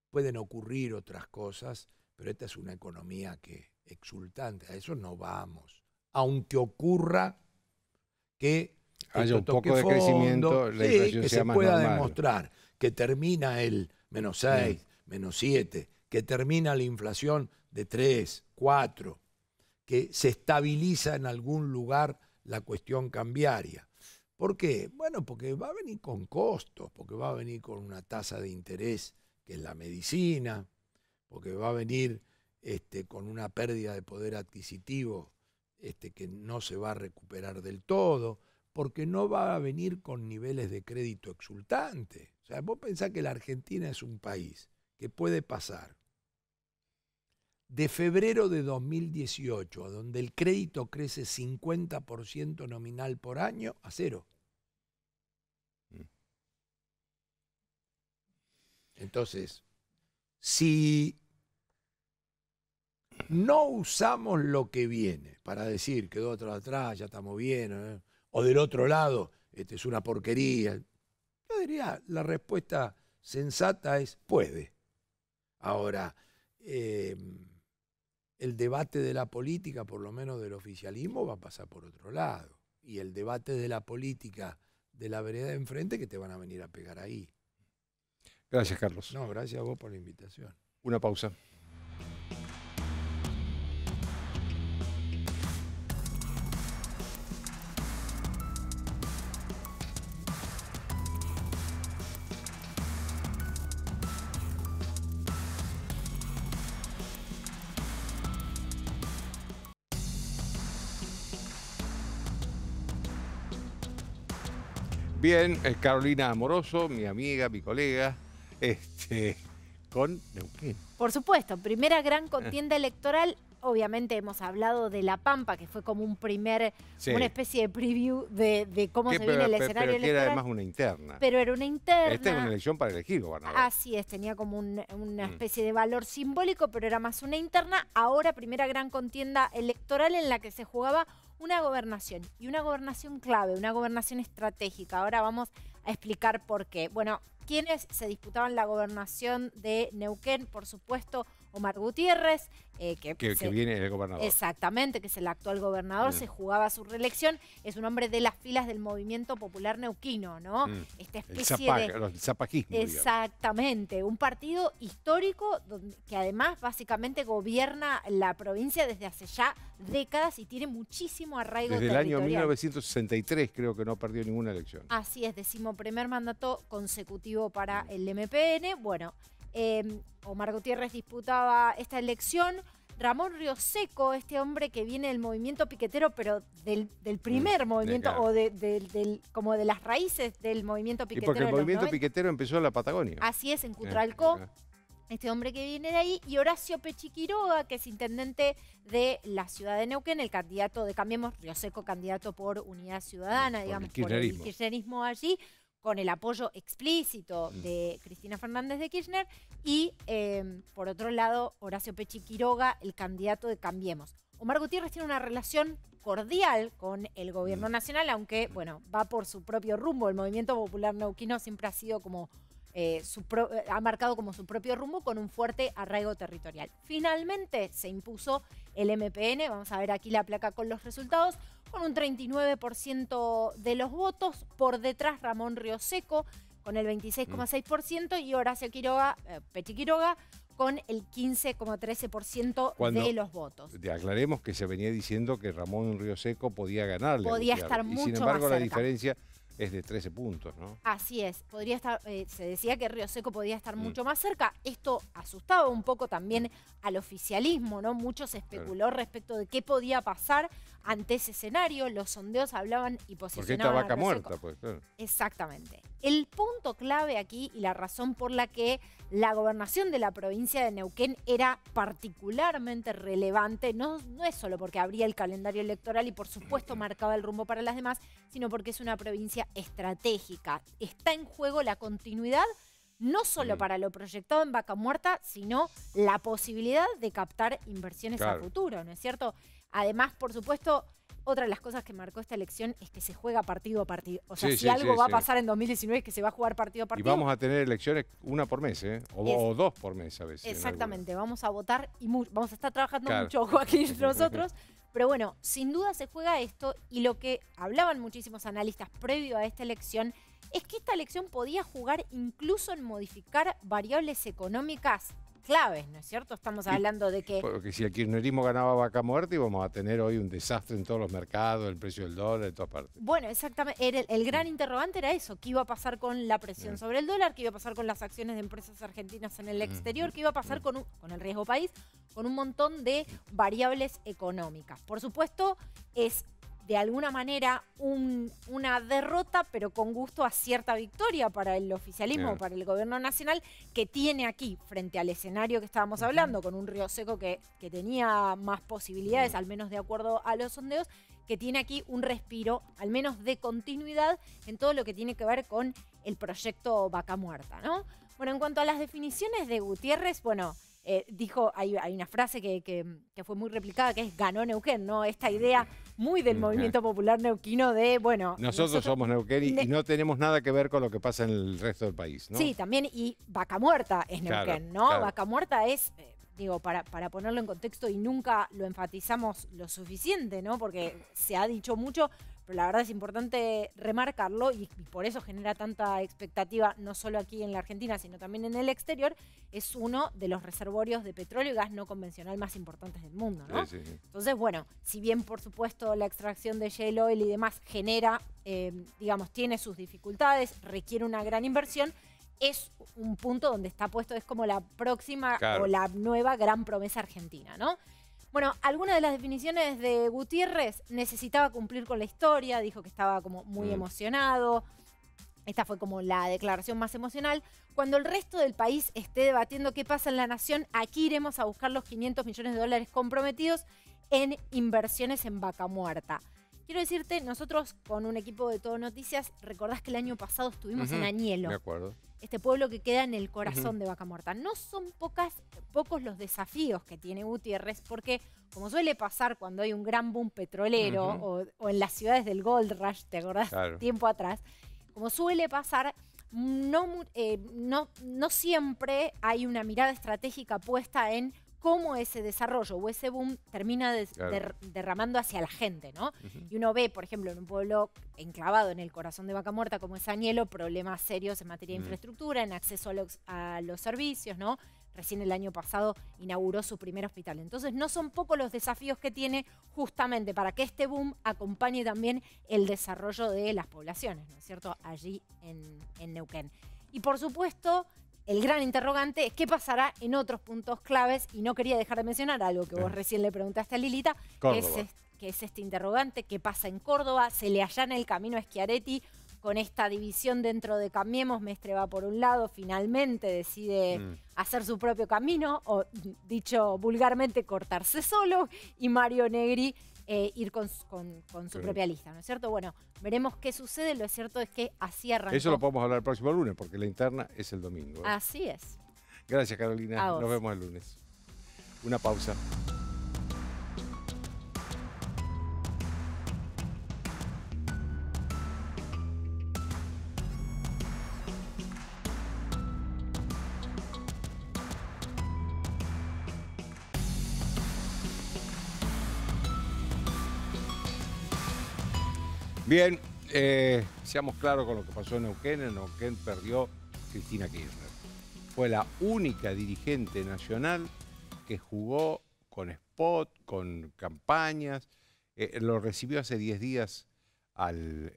pueden ocurrir otras cosas, pero esta es una economía que exultante, a eso no vamos, aunque ocurra que haya un poco de crecimiento, la sí, que se pueda demostrar que termina el menos 6, mm. menos 7, que termina la inflación de 3, 4, que se estabiliza en algún lugar la cuestión cambiaria. ¿Por qué? Bueno, porque va a venir con costos, porque va a venir con una tasa de interés que es la medicina, porque va a venir este, con una pérdida de poder adquisitivo este, que no se va a recuperar del todo, porque no va a venir con niveles de crédito exultante. O sea, vos pensás que la Argentina es un país que puede pasar de febrero de 2018, a donde el crédito crece 50% nominal por año, a cero. Entonces, si no usamos lo que viene para decir quedó otro atrás, ya estamos bien, ¿eh? o del otro lado, este es una porquería, yo diría, la respuesta sensata es puede. Ahora, eh, el debate de la política, por lo menos del oficialismo, va a pasar por otro lado. Y el debate de la política de la vereda de enfrente que te van a venir a pegar ahí. Gracias, Carlos. No, gracias a vos por la invitación. Una pausa. Carolina Amoroso, mi amiga, mi colega, este, con Neuquén. Por supuesto, primera gran ah. contienda electoral. Obviamente hemos hablado de La Pampa, que fue como un primer, una especie de preview de, cómo se viene el escenario electoral. era además una interna. Pero era una interna. Esta es una elección para elegir gobernador. Así es, tenía como una mm. especie de valor simbólico, pero era más una interna. Ahora, primera gran contienda electoral en la que se jugaba una gobernación y una gobernación clave, una gobernación estratégica. Ahora vamos a explicar por qué. Bueno, ¿quiénes se disputaban la gobernación de Neuquén, por supuesto, Omar Gutiérrez, eh, que, viene el gobernador. Exactamente, que es el actual gobernador, se jugaba su reelección, es un hombre de las filas del movimiento popular neuquino, ¿no? Mm. exactamente, un partido histórico que además básicamente gobierna la provincia desde hace ya décadas y tiene muchísimo arraigo Desde el año 1963 creo que no perdió ninguna elección. Así es, décimo primer mandato consecutivo para el MPN. Bueno, Em, Omar Gutiérrez disputaba esta elección. Ramón Rioseco, este hombre que viene del movimiento piquetero, pero del, mm, primer movimiento, o como de las raíces del movimiento piquetero. Y porque el movimiento piquetero empezó en la Patagonia. Así es, en Cutralcó. este hombre que viene de ahí, y Horacio Pechiquiroga, que es intendente de la ciudad de Neuquén, el candidato de Cambiemos, Rioseco, candidato por Unidad Ciudadana, digamos, por el kirchnerismo allí con el apoyo explícito mm. de Cristina Fernández de Kirchner y, em, por otro lado, Horacio Pechi Quiroga, el candidato de Cambiemos. Omar Gutiérrez tiene una relación cordial con el gobierno mm. nacional, aunque, bueno, va por su propio rumbo. El movimiento popular neuquino siempre ha sido como eh, ha marcado como su propio rumbo con un fuerte arraigo territorial. Finalmente se impuso el MPN, vamos a ver aquí la placa con los resultados, con un 39% de los votos, por detrás Ramón Seco... con el 26,6% y Horacio Quiroga, eh, Quiroga, con el 15,13% de los votos. Te aclaremos que se venía diciendo que Ramón Seco podía ganarle. Podía estar mucho Sin embargo, la diferencia es de 13 puntos, ¿no? Así es, podría estar, eh, se decía que Río Seco podía estar mm. mucho más cerca. Esto asustaba un poco también al oficialismo, ¿no? Mucho se especuló respecto de qué podía pasar. Ante ese escenario, los sondeos hablaban y posicionaban. Porque vaca muerta, pues. Exactamente. El punto clave aquí y la razón por la que la gobernación de la provincia de Neuquén era particularmente relevante, no, no es solo porque abría el calendario electoral y por supuesto marcaba el rumbo para las demás, sino porque es una provincia estratégica. Está en juego la continuidad no solo mm. para lo proyectado en Vaca Muerta, sino la posibilidad de captar inversiones a futuro, ¿no es cierto? Además, por supuesto, otra de las cosas que marcó esta elección es que se juega partido a partido. O sea, si algo va a pasar en 2019 es que se va a jugar partido a partido. Y vamos a tener elecciones una por mes, ¿eh? o, dos por mes a veces. Exactamente, vamos a votar y vamos a estar trabajando mucho, Joaquín, nosotros. Pero bueno, sin duda se juega esto y lo que hablaban muchísimos analistas previo a esta elección es que esta elección podía jugar incluso en modificar variables económicas claves, ¿no es cierto? Estamos hablando de que... Porque si el kirchnerismo ganaba vaca muerta íbamos a tener hoy un desastre en todos los mercados, el precio del dólar, en todas partes. Bueno, exactamente. el, gran interrogante era eso, qué iba a pasar con la presión sobre el dólar, qué iba a pasar con las acciones de empresas argentinas en el exterior, qué iba a pasar con, con el riesgo país, con un montón de variables económicas. Por supuesto, es de alguna manera una derrota, pero con gusto a cierta victoria para el oficialismo, para el gobierno nacional, que tiene aquí, frente al escenario que estábamos hablando, con un río seco que, que tenía más posibilidades, al menos de acuerdo a los sondeos, que tiene aquí un respiro, al menos de continuidad, en todo lo que tiene que ver con el proyecto Vaca Muerta, ¿no? Bueno, en cuanto a las definiciones de Gutiérrez, bueno, eh, dijo, hay, una frase que, fue muy replicada, que es ganó Neuquén, ¿no? Esta idea muy del movimiento popular neuquino de, bueno... Nosotros, somos neuquén y no tenemos nada que ver con lo que pasa en el resto del país, Sí, también, y Vaca Muerta es Neuquén, ¿no? Vaca Muerta es... Eh, digo, para, para ponerlo en contexto y nunca lo enfatizamos lo suficiente, ¿no? Porque se ha dicho mucho, pero la verdad es importante remarcarlo y, por eso genera tanta expectativa, no solo aquí en la Argentina, sino también en el exterior, es uno de los reservorios de petróleo y gas no convencional más importantes del mundo. ¿no? Entonces, bueno, si bien por supuesto la extracción de shale oil y demás genera, eh, digamos, tiene sus dificultades, requiere una gran inversión, es un punto donde está puesto, es como la próxima o la nueva gran promesa argentina, ¿no? Bueno, alguna de las definiciones de Gutiérrez necesitaba cumplir con la historia, dijo que estaba como muy mm. emocionado. Esta fue como la declaración más emocional. Cuando el resto del país esté debatiendo qué pasa en la nación, aquí iremos a buscar los 500 millones de dólares comprometidos en inversiones en vaca muerta. Quiero decirte, nosotros con un equipo de Todo Noticias, recordás que el año pasado estuvimos en Añelo. Me acuerdo. Este pueblo que queda en el corazón de Vaca Muerta. No son pocos los desafíos que tiene Gutiérrez, porque como suele pasar cuando hay un gran boom petrolero o, en las ciudades del Gold Rush, ¿te acordás? Tiempo atrás. Como suele pasar, eh, no siempre hay una mirada estratégica puesta en cómo ese desarrollo o ese boom termina derramando hacia la gente, ¿no? Y uno ve, por ejemplo, en un pueblo enclavado en el corazón de Vaca Muerta como es Añelo, problemas serios en materia de infraestructura, en acceso a los, servicios, ¿no? Recién el año pasado inauguró su primer hospital. Entonces, no son pocos los desafíos que tiene justamente para que este boom acompañe también el desarrollo de las poblaciones, ¿no es cierto?, allí en Neuquén. Y por supuesto, el gran interrogante es qué pasará en otros puntos claves y no quería dejar de mencionar algo que vos eh. recién le preguntaste a Lilita, que es, este, interrogante, qué pasa en Córdoba, se le allana el camino a Schiaretti con esta división dentro de Cambiemos, Mestre va por un lado, finalmente decide mm. hacer su propio camino, o dicho vulgarmente, cortarse solo, y Mario Negri eh, ir con, su propia lista, ¿no es cierto? Bueno, veremos qué sucede. Lo cierto es que así arrancó. Eso lo podemos hablar el próximo lunes, porque la interna es el domingo. Así es. Gracias, Carolina. Nos vemos el lunes. Una pausa. Bien, eh, seamos claros con lo que pasó en Neuquén. En Neuquén perdió Cristina Kirchner. Fue la única dirigente nacional que jugó con spot, con campañas. Eh, lo recibió hace 10 días al,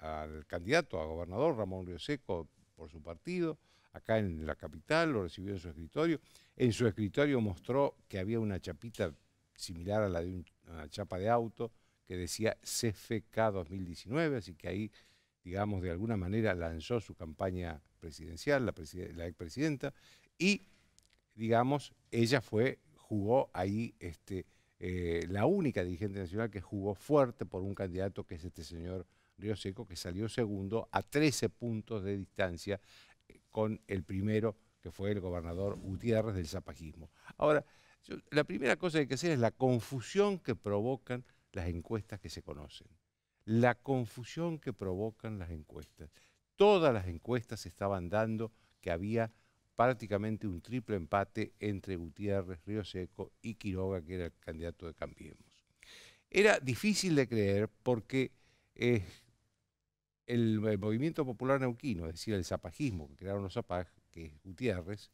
al, candidato a gobernador, Ramón Rioseco, por su partido, acá en la capital, lo recibió en su escritorio. En su escritorio mostró que había una chapita similar a la de una chapa de auto que decía CFK 2019, así que ahí, digamos, de alguna manera lanzó su campaña presidencial, la, expresidenta, y, digamos, ella fue, jugó ahí este, eh, la única dirigente nacional que jugó fuerte por un candidato que es este señor Río Seco, que salió segundo a 13 puntos de distancia eh, con el primero, que fue el gobernador Gutiérrez del Zapajismo. Ahora, la primera cosa que hay que hacer es la confusión que provocan las encuestas que se conocen, la confusión que provocan las encuestas. Todas las encuestas estaban dando que había prácticamente un triple empate entre Gutiérrez, Río Seco y Quiroga, que era el candidato de Cambiemos. Era difícil de creer porque eh, el, movimiento popular neuquino, es decir, el zapajismo que crearon los zapajos, que es Gutiérrez,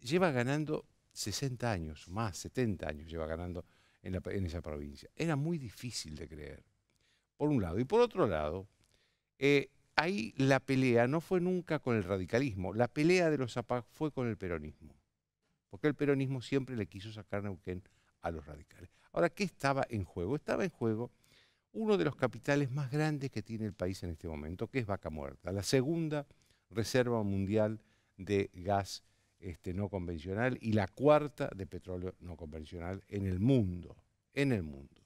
lleva ganando 60 años, más 70 años lleva ganando en, esa provincia. Era muy difícil de creer, por un lado. Y por otro lado, eh, ahí la pelea no fue nunca con el radicalismo, la pelea de los APAC fue con el peronismo, porque el peronismo siempre le quiso sacar Neuquén a los radicales. Ahora, ¿qué estaba en juego? Estaba en juego uno de los capitales más grandes que tiene el país en este momento, que es Vaca Muerta, la segunda reserva mundial de gas este, no convencional y la cuarta de petróleo no convencional en el mundo. En el mundo.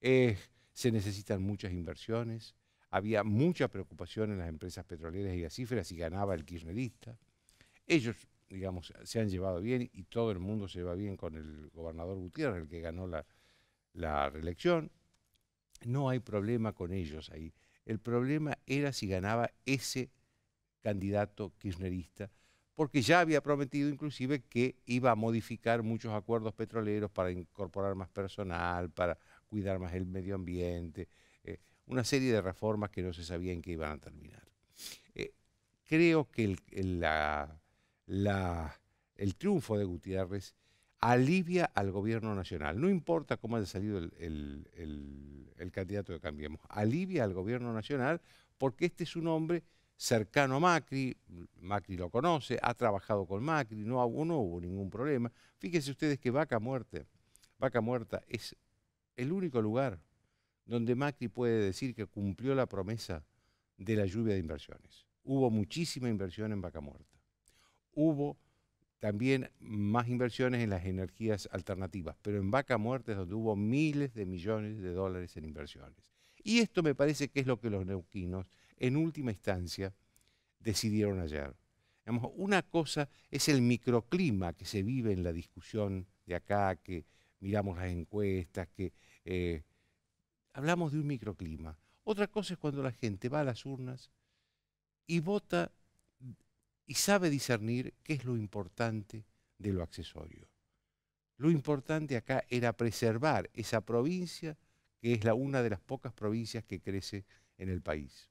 se necesitan muchas inversiones, había mucha preocupación en las empresas petroleras y gasíferas si ganaba el kirchnerista. Ellos, digamos, se han llevado bien y todo el mundo se va bien con el gobernador Gutiérrez, el que ganó la, la reelección. No hay problema con ellos ahí. El problema era si ganaba ese candidato kirchnerista porque ya había prometido inclusive que iba a modificar muchos acuerdos petroleros para incorporar más personal, para cuidar más el medio ambiente, eh, una serie de reformas que no se sabía en qué iban a terminar. Eh, creo que el, triunfo de Gutiérrez alivia al gobierno nacional, no importa cómo haya salido el, candidato que Cambiemos, alivia al gobierno nacional porque este es un hombre cercano a Macri, Macri lo conoce, ha trabajado con Macri, no, hubo ningún problema. Fíjense ustedes que Vaca Muerte, Vaca Muerta es el único lugar donde Macri puede decir que cumplió la promesa de la lluvia de inversiones. Hubo muchísima inversión en Vaca Muerta. Hubo también más inversiones en las energías alternativas, pero en Vaca Muerta es donde hubo miles de millones de dólares en inversiones. Y esto me parece que es lo que los neuquinos en última instancia decidieron ayer. una cosa es el microclima que se vive en la discusión de acá, que miramos las encuestas, que eh, hablamos de un microclima. Otra cosa es cuando la gente va a las urnas y vota y sabe discernir qué es lo importante de lo accesorio. Lo importante acá era preservar esa provincia que es la, una de las pocas provincias que crece en el país.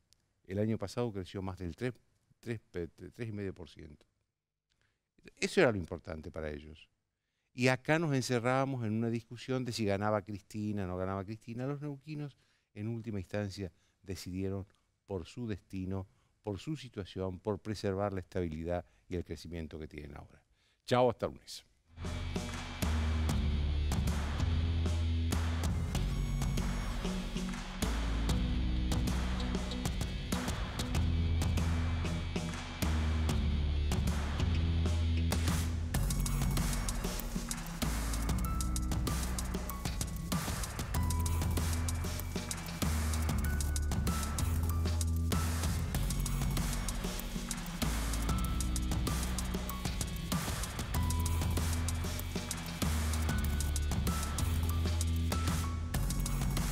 El año pasado creció más del 3,5%. Eso era lo importante para ellos. Y acá nos encerrábamos en una discusión de si ganaba Cristina, no ganaba Cristina. Los neuquinos, en última instancia, decidieron por su destino, por su situación, por preservar la estabilidad y el crecimiento que tienen ahora. Chao, hasta lunes.